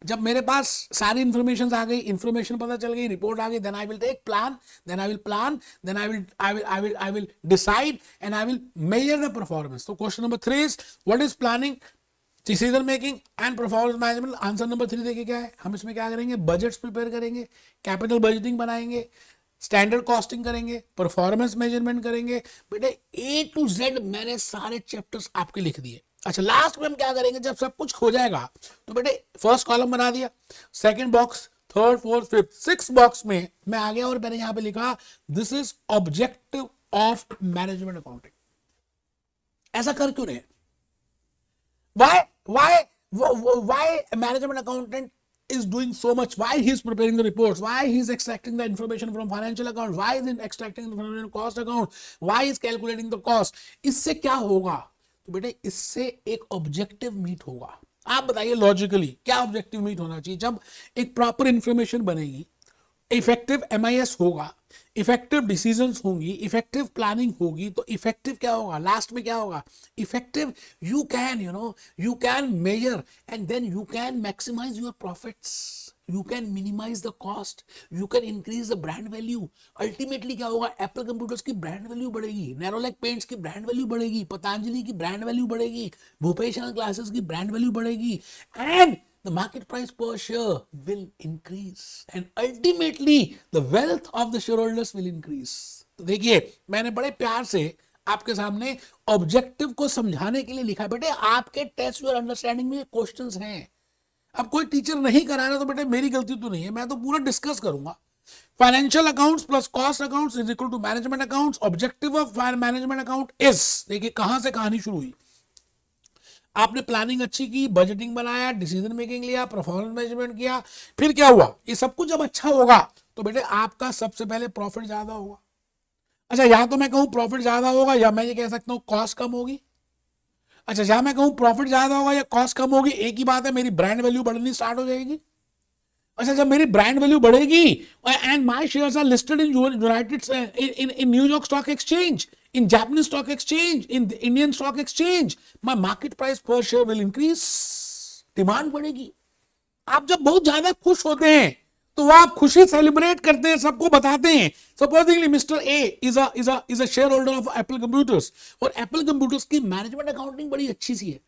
जब मेरे पास सारी इन्फॉर्मेशन आ गई इन्फॉर्मेशन पता चल गई रिपोर्ट आ गई then I will take plan then I will plan then I will I will I will I will decide and I will measure the performance तो question number three is what is planning decision making and performance management answer number three देखिए क्या है हम इसमें क्या करेंगे budgets prepare करेंगे capital budgeting बनाएंगे स्टैंडर्ड कॉस्टिंग करेंगे परफॉर्मेंस मेजरमेंट करेंगे बेटे ए टू जेड मैंने सारे चैप्टर्स आपके लिख दिए अच्छा लास्ट में हम क्या करेंगे जब सब कुछ हो जाएगा तो बेटे फर्स्ट कॉलम बना दिया second box third fourth fifth six box में मैं आ गया और मैंने यहां पे लिखा this is objective of management accounting ऐसा कर क्यों नहीं why why why management accountant is doing so much, why he's preparing the reports, why he's extracting the information from financial account, why is he extracting the financial cost account, why is calculating the cost, इससे क्या होगा तो बेटे इससे एक objective meet होगा आप बताइए लॉजिकली क्या ऑब्जेक्टिव मीट होना चाहिए जब एक प्रॉपर इंफॉर्मेशन बनेगी इफेक्टिव एम होगा इफेक्टिव डिसीजन होंगी इफेक्टिव प्लानिंग होगी तो इफेक्टिव क्या होगा लास्ट में क्या होगा effective you can you know you can measure and then you can maximise your profits you can minimise the cost you can increase the brand value ultimately क्या होगा Apple computers की brand value बढ़ेगी Nerolac paints की brand value बढ़ेगी पतंजलि की brand value बढ़ेगी भूपेशन classes की brand value बढ़ेगी and the market price per share will increase and ultimately the wealth of the shareholders will increase तो देखिए मैंने बड़े प्यार से आपके सामने ऑब्जेक्टिव को समझाने के लिए लिखा बेटे आपके टेस्ट और अंडरस्टैंडिंग में क्वेश्चन हैं अब कोई टीचर नहीं करा रहा तो बेटे मेरी गलती तो नहीं है मैं तो पूरा डिस्कस करूंगा financial accounts plus cost accounts is equal to management accounts objective of management account is देखिए कहां से कहानी शुरू हुई आपने प्लानिंग अच्छी की बजटिंग बनाया डिसीजन मेकिंग लिया परफॉर्मेंस मैनेजमेंट किया फिर क्या हुआ ये सब कुछ जब अच्छा होगा तो बेटे आपका सबसे पहले प्रॉफिट ज्यादा होगा अच्छा या तो मैं कहूँ प्रॉफिट ज्यादा होगा या मैं ये कह सकता हूँ कॉस्ट कम होगी अच्छा या मैं कहूँ प्रॉफिट ज्यादा होगा या कॉस्ट कम होगी एक ही बात है मेरी ब्रांड वैल्यू बढ़नी स्टार्ट हो जाएगी अच्छा जब मेरी ब्रांड वैल्यू बढ़ेगी and my share are listed in united in New York stock exchange in Japanese stock exchange, in the Indian stock exchange, my market price per share will increase. Demand बढ़ेगी आप जब बहुत ज्यादा खुश होते हैं तो आप खुशी सेलिब्रेट करते हैं सबको बताते हैं supposingly mister A is a is a a share holder of Apple computers और एप्पल कंप्यूटर्स की मैनेजमेंट अकाउंटिंग बड़ी अच्छी सी है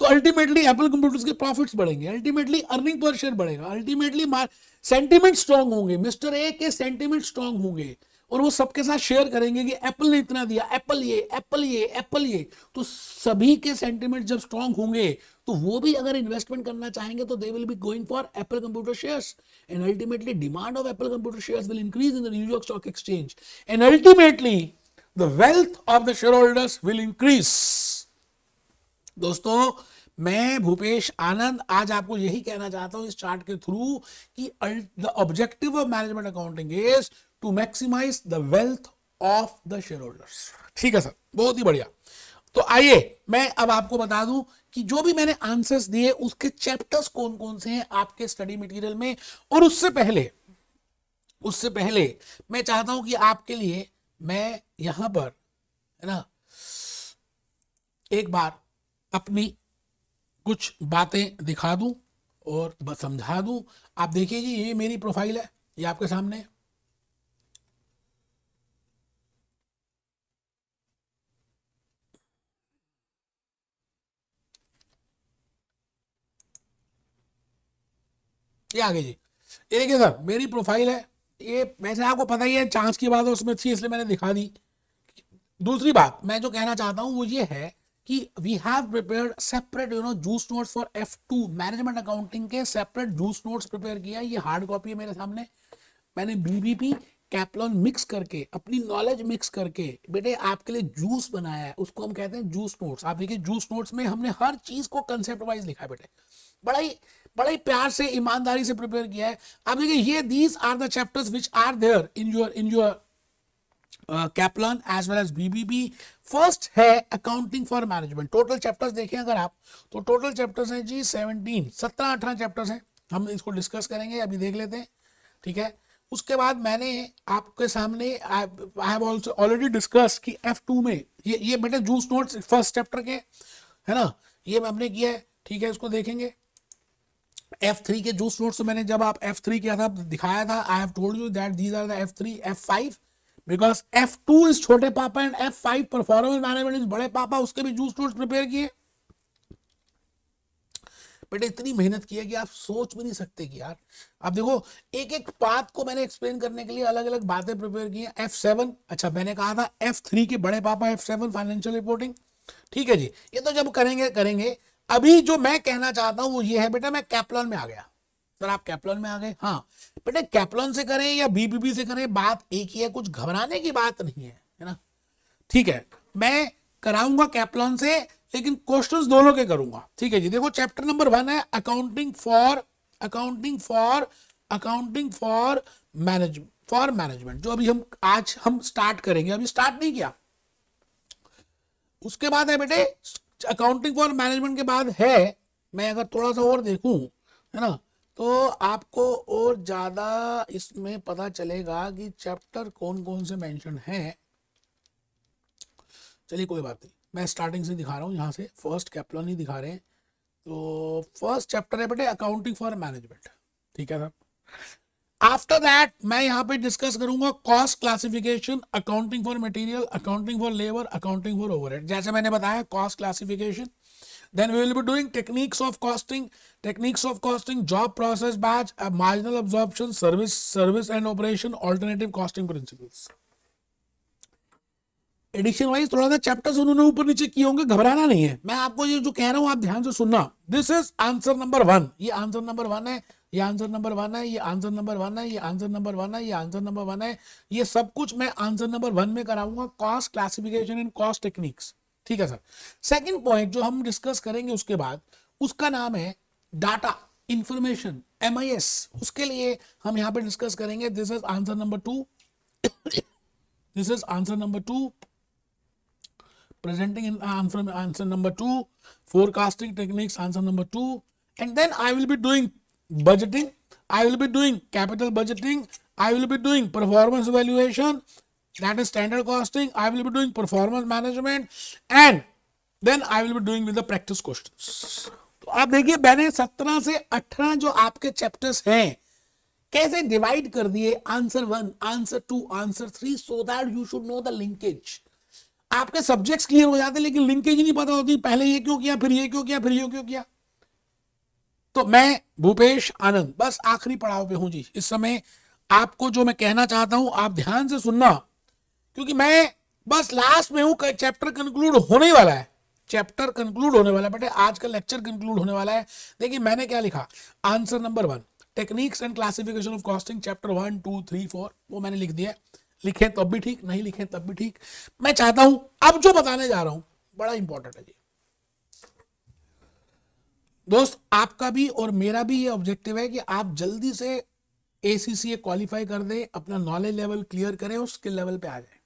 तो अल्टीमेटली एप्पल कंप्यूटर्स के प्रॉफिट्स बढ़ेंगे अल्टीमेटली अर्निंग पर शेयर बढ़ेगा अल्टीमेटली सेंटीमेंट स्ट्रांग होंगे मिस्टर ए के सेंटीमेंट स्ट्रांग होंगे और वो सबके साथ शेयर करेंगे कि एप्पल ने इतना दिया एप्पल ये एप्पल ये एप्पल ये तो सभी के सेंटिमेंट जब स्ट्रांग होंगे तो वो भी अगर इन्वेस्टमेंट करना चाहेंगे तो they will be going for Apple computer shares and ultimately demand of Apple computer shares will increase in the New York stock exchange and ultimately the wealth of the share holders will increase दोस्तों मैं भूपेश आनंद आज आपको यही कहना चाहता हूं इस chart के थ्रू कि the objective of management accounting is to maximise the wealth of the share holders ठीक है सर बहुत ही बढ़िया तो आइए मैं अब आपको बता दूं कि जो भी मैंने आंसर्स दिए उसके चैप्टर्स कौन कौन से हैं आपके स्टडी मटेरियल में और उससे पहले उससे पहले मैं चाहता हूं कि आपके लिए मैं यहां पर है ना एक बार अपनी कुछ बातें दिखा दूं और समझा दूं आप देखिए जी ये मेरी प्रोफाइल है ये आपके सामने है ये आगे जी एक है सर मेरी प्रोफाइल है ये वैसे आपको पता ही है चांस की बात उसमें थी इसलिए मैंने दिखा दी दूसरी बात मैं जो कहना चाहता हूँ वो ये है कि we have prepare separate you know juice notes for F two management accounting के सेपरेट जूस नोट्स प्रिपेयर किया ये हार्ड कॉपी है मेरे सामने मैंने बीबीपी कैपलॉन मिक्स करके अपनी नॉलेज मिक्स करके बेटे आपके लिए जूस बनाया है उसको हम कहते हैं जूस नोट्स आप देखिए जूस नोट्स में हमने हर चीज को कंसेप्ट वाइज लिखा है बेटे बड़ा ही बड़ा ही प्यार से ईमानदारी से प्रिपेयर किया है आप देखिए ये these are the chapters which are there in your in your Kaplan as well as BPP first है accounting for management total chapters देखें अगर आप तो टोटल चैप्टर्स हैं जी सेवनटीन सत्रह अठारह चैप्टर्स हैं हम इसको डिस्कस करेंगे अभी देख लेते हैं ठीक है उसके बाद मैंने आपके सामने I have also already discuss कि एफ टू में ये ये बेटे जूस नोट्स फर्स्ट चैप्टर के है ना ये हमने किया है ठीक है इसको देखेंगे F3 के जूस नोट्स तो मैंने जब आप F3 किया था दिखाया था I have told you that these are the F3 F5 because F2 इज छोटे पापा and F5 performance management is बड़े पापा उसके भी जूस नोट्स प्रिपेयर किए बेटे इतनी मेहनत की है कि आप सोच भी नहीं सकते कि यार आप देखो एक एक पात को मैंने एक्सप्लेन करने के लिए अलग अलग बातें प्रिपेयर की हैं एफ सेवन अच्छा मैंने कहा था एफ थ्री के बड़े पापा एफ सेवन फाइनेंशियल रिपोर्टिंग ठीक है जी ये तो जब करेंगे करेंगे अभी जो मैं कहना चाहता हूं वो ये है बेटा मैं कैप्लन में आ गया सर आप कैप्लन में आ गए हाँ बेटा कैप्लन से करें या बीबीबी से करें बात एक ही है कुछ घबराने की बात नहीं है है ना ठीक है मैं कराऊंगा कैप्लन से लेकिन क्वेश्चंस दोनों के करूंगा ठीक है जी देखो चैप्टर नंबर वन है accounting for accounting for accounting for manage for management जो अभी हम आज हम स्टार्ट करेंगे अभी स्टार्ट नहीं किया उसके बाद है बेटे अकाउंटिंग फॉर मैनेजमेंट के बाद है मैं अगर थोड़ा सा और देखू है ना तो आपको और ज़्यादा इसमें पता चलेगा कि चैप्टर कौन कौन से मेंशन हैं चलिए कोई बात नहीं मैं स्टार्टिंग से दिखा रहा हूँ यहाँ से फर्स्ट कैप्लन ही दिखा रहे हैं तो फर्स्ट चैप्टर है बेटे अकाउंटिंग फॉर मैनेजमेंट ठीक है सर आफ्टर दैट मैं यहाँ पे डिस्कस करूंगा cost classification accounting for material accounting for labour accounting for overhead जैसे मैंने बताया cost classification then we will be doing techniques of costing techniques of costing job process batch uh, marginal absorption service service and operation alternative costing principles edition wise थोड़ा सा chapters उन्होंने ऊपर नीचे किए होंगे घबराना नहीं है मैं आपको ये जो कह रहा हूँ आप ध्यान से सुनना this is answer number one ये आंसर नंबर वन है ये आंसर नंबर वन है ये आंसर नंबर वन है ये आंसर नंबर वन है ये आंसर नंबर वन है ये सब कुछ मैं आंसर नंबर वन में कराऊंगा cost classification and cost techniques ठीक है सर सेकंड पॉइंट जो हम डिस्कस करेंगे उसके बाद उसका नाम है डाटा इंफॉर्मेशन एम उसके लिए हम यहाँ पे डिस्कस करेंगे this is answer number two this is answer number two presenting answer number two forecasting techniques answer number two and then I will be doing budgeting i will be doing capital budgeting i will be doing performance evaluation that is standard costing i will be doing performance management and then i will be doing with the practice questions तो आप देखिए मैंने 17 से 18 जो आपके chapters हैं कैसे divide कर दिए answer one answer two answer three so that you should know the linkage आपके सब्जेक्ट्स क्लियर हो जाते लेकिन लिंकेज नहीं पता होती पहले ये क्यों किया फिर ये क्यों किया फिर ये क्यों किया तो मैं भूपेश आनंद बस आखिरी पड़ाव पे हूं जी इस समय आपको जो मैं कहना चाहता हूं आप ध्यान से सुनना क्योंकि मैं बस लास्ट में हूं चैप्टर कंक्लूड होने वाला है चैप्टर कंक्लूड होने वाला है बेटे आज का लेक्चर कंक्लूड होने वाला है देखिए मैंने क्या लिखा answer number one techniques and classification of costing chapter one two three four वो मैंने लिख दिया लिखे तब भी ठीक नहीं लिखे तब भी ठीक मैं चाहता हूं अब जो बताने जा रहा हूं बड़ा इंपॉर्टेंट है जी दोस्त आपका भी और मेरा भी ये ऑब्जेक्टिव है कि आप जल्दी से ए सी सी ए क्वालिफाई कर दें अपना नॉलेज लेवल क्लियर करें और स्किल लेवल पे आ जाए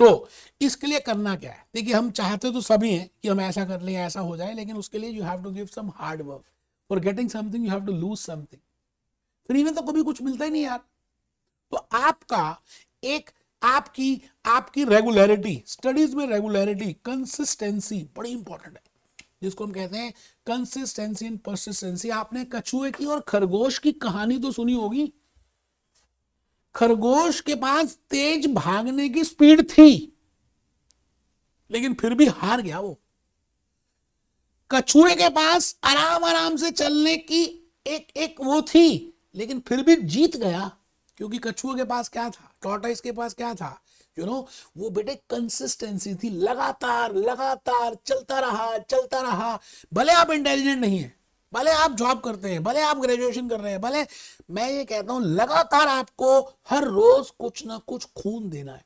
तो इसके लिए करना क्या है देखिए हम चाहते तो सभी हैं कि हम ऐसा कर लें ऐसा हो जाए लेकिन उसके लिए you have to give some hard work for getting something you have to lose something free में तो कभी कुछ मिलता ही नहीं यार तो आपका एक आपकी आपकी रेगुलरिटी स्टडीज में रेगुलरिटी कंसिस्टेंसी बड़ी इंपॉर्टेंट है जिसको हम कहते हैं कंसिस्टेंसी एंड परसिस्टेंसी आपने कछुए की और खरगोश की कहानी तो सुनी होगी खरगोश के पास तेज भागने की स्पीड थी लेकिन फिर भी हार गया वो कछुए के पास आराम आराम से चलने की एक एक वो थी लेकिन फिर भी जीत गया क्योंकि कछुए के पास क्या था टॉटाइस के पास क्या था यू you नो know, वो बेटे कंसिस्टेंसी थी लगातार लगातार चलता रहा चलता रहा भले आप इंटेलिजेंट नहीं है भले आप जॉब करते हैं भले आप ग्रेजुएशन कर रहे हैं भले मैं ये कहता हूं लगातार आपको हर रोज कुछ ना कुछ खून देना है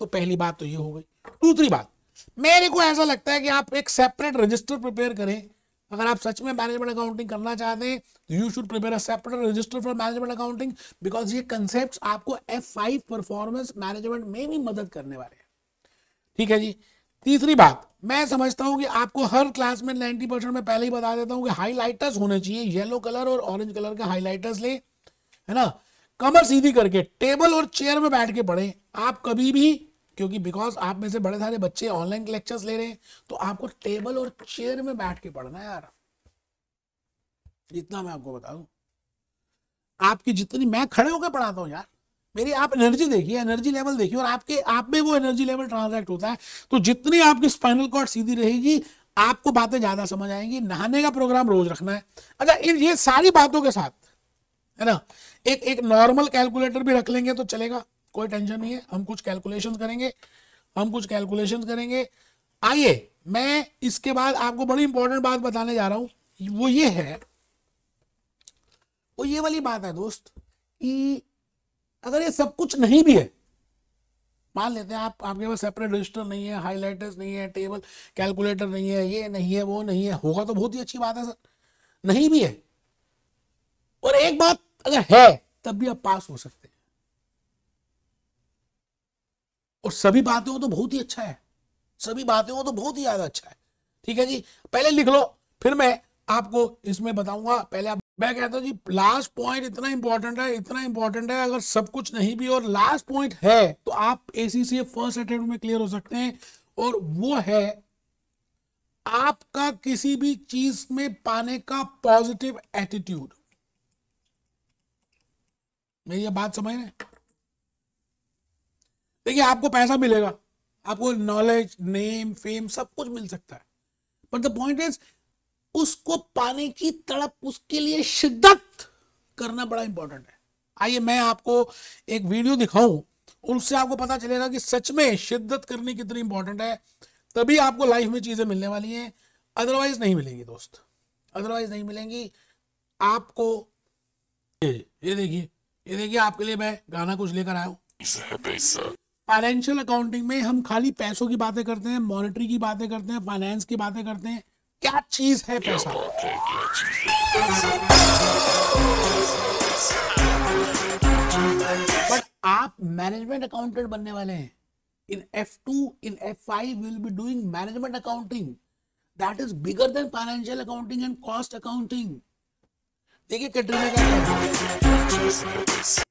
तो पहली बात तो ये हो गई दूसरी बात मेरे को ऐसा लगता है कि आप एक सेपरेट रजिस्टर प्रिपेयर करें अगर आप सच में मैनेजमेंट अकाउंटिंग करना चाहते हैं तो you should prepare a separate register for management accounting because ये कंसेप्ट आपको एफ फाइव परफॉर्मेंस मैनेजमेंट में भी मदद करने वाले हैं ठीक है जी तीसरी बात मैं समझता हूँ कि आपको हर क्लास में 90 परसेंट में पहले ही बता देता हूँ कि हाईलाइटर्स होने चाहिए येलो कलर और ऑरेंज कलर के हाईलाइटर्स ले है ना कमर सीधी करके टेबल और चेयर में बैठ के पढ़े आप कभी भी क्योंकि बिकॉज आप में से बड़े सारे बच्चे ऑनलाइन लेक्चर्स ले रहे हैं तो आपको टेबल और चेयर में बैठ के पढ़ना है यार जितना मैं आपको बता दू आपकी जितनी मैं खड़े होकर पढ़ाता हूँ यार मेरी आप एनर्जी देखिए एनर्जी लेवल देखिए और आपके आप में वो एनर्जी लेवल ट्रांसैक्ट होता है तो जितनी आपकी स्पाइनल कॉर्ड सीधी रहेगी आपको बातें ज्यादा समझ आएंगी नहाने का प्रोग्राम रोज रखना है अच्छा ये सारी बातों के साथ है ना एक एक नॉर्मल कैलकुलेटर भी रख लेंगे तो चलेगा कोई टेंशन नहीं है हम कुछ कैलकुलेशन करेंगे हम कुछ कैलकुलेशन करेंगे आइए मैं इसके बाद आपको बड़ी इंपॉर्टेंट बात बताने जा रहा हूं वो ये है वो ये वाली बात है दोस्त कि अगर ये सब कुछ नहीं भी है मान लेते हैं आप आपके पास सेपरेट रजिस्टर नहीं है हाईलाइटर्स नहीं है टेबल कैलकुलेटर नहीं है ये नहीं है वो नहीं है होगा तो बहुत ही अच्छी बात है सर नहीं भी है और एक बात अगर है तब भी आप पास हो सकते हैं और सभी बातें हो तो बहुत ही अच्छा है सभी बातें हो तो बहुत ही ज्यादा अच्छा है ठीक है जी पहले लिख लो फिर मैं आपको इसमें बताऊंगा पहले आप मैं कहता हूँ जी लास्ट पॉइंट इतना इंपॉर्टेंट है इतना इंपॉर्टेंट है अगर सब कुछ नहीं भी और लास्ट पॉइंट है तो आप एसीसीए फर्स्ट अटेम्प्ट में क्लियर हो सकते हैं और वो है आपका किसी भी चीज में पाने का पॉजिटिव एटीट्यूड मेरी ये बात समझ रहे हैं देखिए आपको पैसा मिलेगा आपको नॉलेज नेम फेम सब कुछ मिल सकता है बट द पॉइंट इज उसको पाने की तड़प उसके लिए शिद्दत करना बड़ा इंपॉर्टेंट है आइए मैं आपको एक वीडियो दिखाऊं उससे आपको पता चलेगा कि सच में शिद्दत करनी कितनी इंपॉर्टेंट है तभी आपको लाइफ में चीज़ें मिलने वाली हैं अदरवाइज नहीं मिलेंगी दोस्त अदरवाइज नहीं मिलेंगी आपको ये देखिए ये देखिए आपके लिए मैं गाना कुछ लेकर आया हूं फाइनेंशियल अकाउंटिंग में हम खाली पैसों की बातें करते हैं मॉनेटरी की बातें करते हैं फाइनेंस की बातें करते हैं क्या चीज है पैसा बट आप मैनेजमेंट अकाउंटेंट बनने वाले हैं in F two in F five will be doing management accounting that is bigger than financial accounting and cost accounting देखिए कटरीना क्या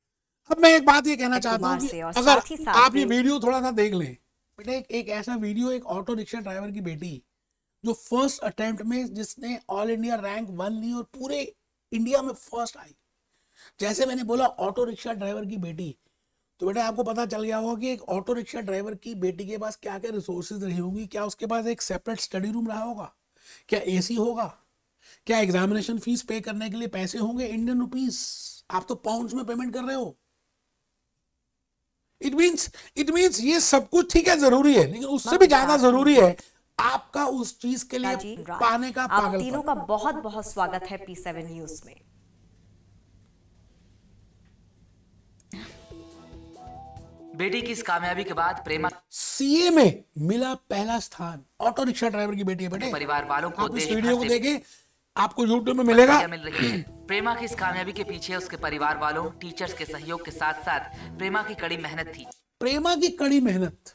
अब मैं एक बात ये कहना चाहता हूँ अगर आप ये वीडियो थोड़ा सा देख लें बेटा एक, एक ऐसा वीडियो एक ऑटो रिक्शा ड्राइवर की बेटी जो फर्स्ट अटेम्प्ट में जिसने ऑल इंडिया रैंक वन ली और पूरे इंडिया में फर्स्ट आई जैसे मैंने बोला ऑटो रिक्शा ड्राइवर की बेटी तो बेटा आपको पता चल गया होगा कि एक ऑटो रिक्शा ड्राइवर की बेटी के पास क्या क्या रिसोर्सेज रही होंगी क्या उसके पास एक सेपरेट स्टडी रूम रहा होगा क्या ए होगा क्या एग्जामिनेशन फीस पे करने के लिए पैसे होंगे इंडियन रुपीज आप तो पाउंड में पेमेंट कर रहे हो इट मीन्स इट मीन्स ये सब कुछ ठीक है जरूरी है लेकिन उससे भी ज्यादा जरूरी है आपका उस चीज के लिए पाने का आप तीनों का बहुत बहुत स्वागत है पी सेवन न्यूज में बेटी की इस कामयाबी के बाद प्रेमा सीए में मिला पहला स्थान ऑटो रिक्शा ड्राइवर की बेटी है बेटे परिवार वालों को इस वीडियो को देखें आपको यूट्यूब में मिलेगा मिल रही है प्रेमा की इस कामयाबी के पीछे उसके परिवार वालों टीचर्स के सहयोग के साथ साथ प्रेमा की कड़ी मेहनत थी प्रेमा की कड़ी मेहनत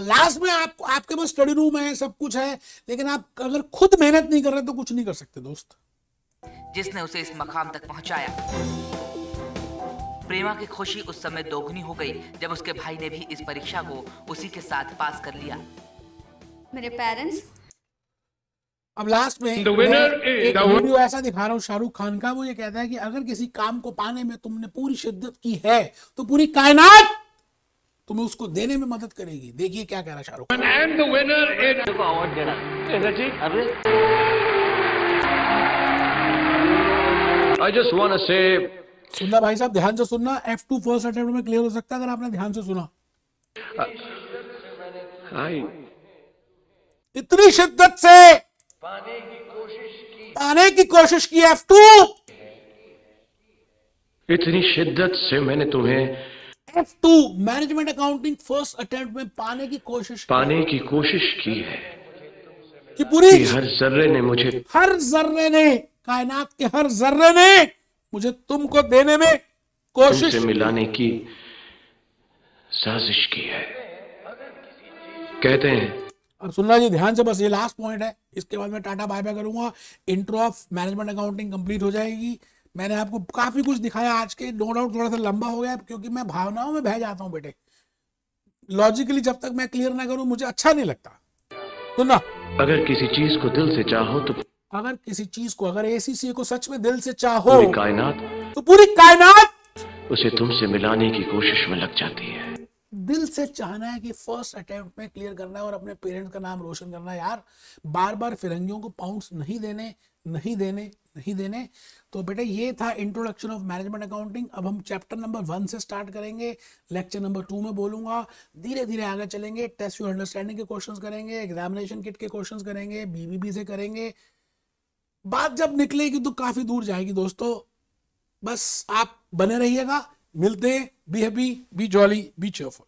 लास्ट में आप आपके पास स्टडी रूम है सब कुछ है लेकिन आप अगर खुद मेहनत नहीं कर रहे तो कुछ नहीं कर सकते दोस्त जिसने उसे इस मकाम तक पहुंचाया प्रेमा की खुशी उस समय दोगुनी हो गई जब उसके भाई ने भी इस परीक्षा को उसी के साथ पास कर लिया मेरे पेरेंट्स अब लास्ट में एक वीडियो ऐसा दिखा रहा हूँ शाहरुख खान का वो ये कहता है कि अगर किसी काम को पाने में तुमने पूरी शिद्दत की है तो पूरी कायनात तुम्हें उसको देने में मदद करेगी देखिए क्या कह रहा शाहरुख सुनना भाई साहब ध्यान से सुनना एफ टू फर्स्ट अटेम्प्ट में क्लियर हो सकता है अगर आपने ध्यान से सुना uh, इतनी शिद्दत से पाने की कोशिश की पाने की कोशिश की एफ टू इतनी शिद्दत से मैंने तुम्हें F two management accounting first attempt में पाने की कोशिश पाने की कोशिश की है कि पूरी हर जर्रे ने मुझे हर जर्रे ने कायनात के हर जर्रे ने मुझे तुमको देने में कोशिश मिलाने की साजिश की है कहते हैं और सुनना जी ध्यान से बस ये लास्ट पॉइंट है इसके बाद मैं टाटा बाय बाय करूंगा intro of management accounting complete हो जाएगी मैंने आपको काफी कुछ दिखाया आज के नो डाउट थोड़ा सा लंबा हो गया क्योंकि मैं भावनाओं में बह जाता हूँ बेटे लॉजिकली जब तक मैं क्लियर ना करूं मुझे अच्छा नहीं लगता सुनना अगर किसी चीज को दिल से चाहो तो अगर किसी चीज को अगर एसीसी को सच में दिल से चाहो कायनात तो पूरी कायनात उसे तुमसे मिलाने की कोशिश में लग जाती है दिल से चाहना है कि फर्स्ट अटेम्प्ट में क्लियर करना है और अपने पेरेंट्स का नाम रोशन करना है यार बार बार फिरंगियों को पाउंड्स नहीं देने नहीं देने नहीं देने तो बेटे ये था इंट्रोडक्शन ऑफ मैनेजमेंट अकाउंटिंग अब हम चैप्टर नंबर वन से स्टार्ट करेंगे लेक्चर नंबर टू में बोलूंगा धीरे धीरे आगे चलेंगे टेस्ट यू अंडरस्टैंडिंग के क्वेश्चंस करेंगे एग्जामिनेशन किट के क्वेश्चंस करेंगे बीबीबी से करेंगे बात जब निकलेगी तो काफी दूर जाएगी दोस्तों बस आप बने रहिएगा मिलते हैं be happy be jolly be cheerful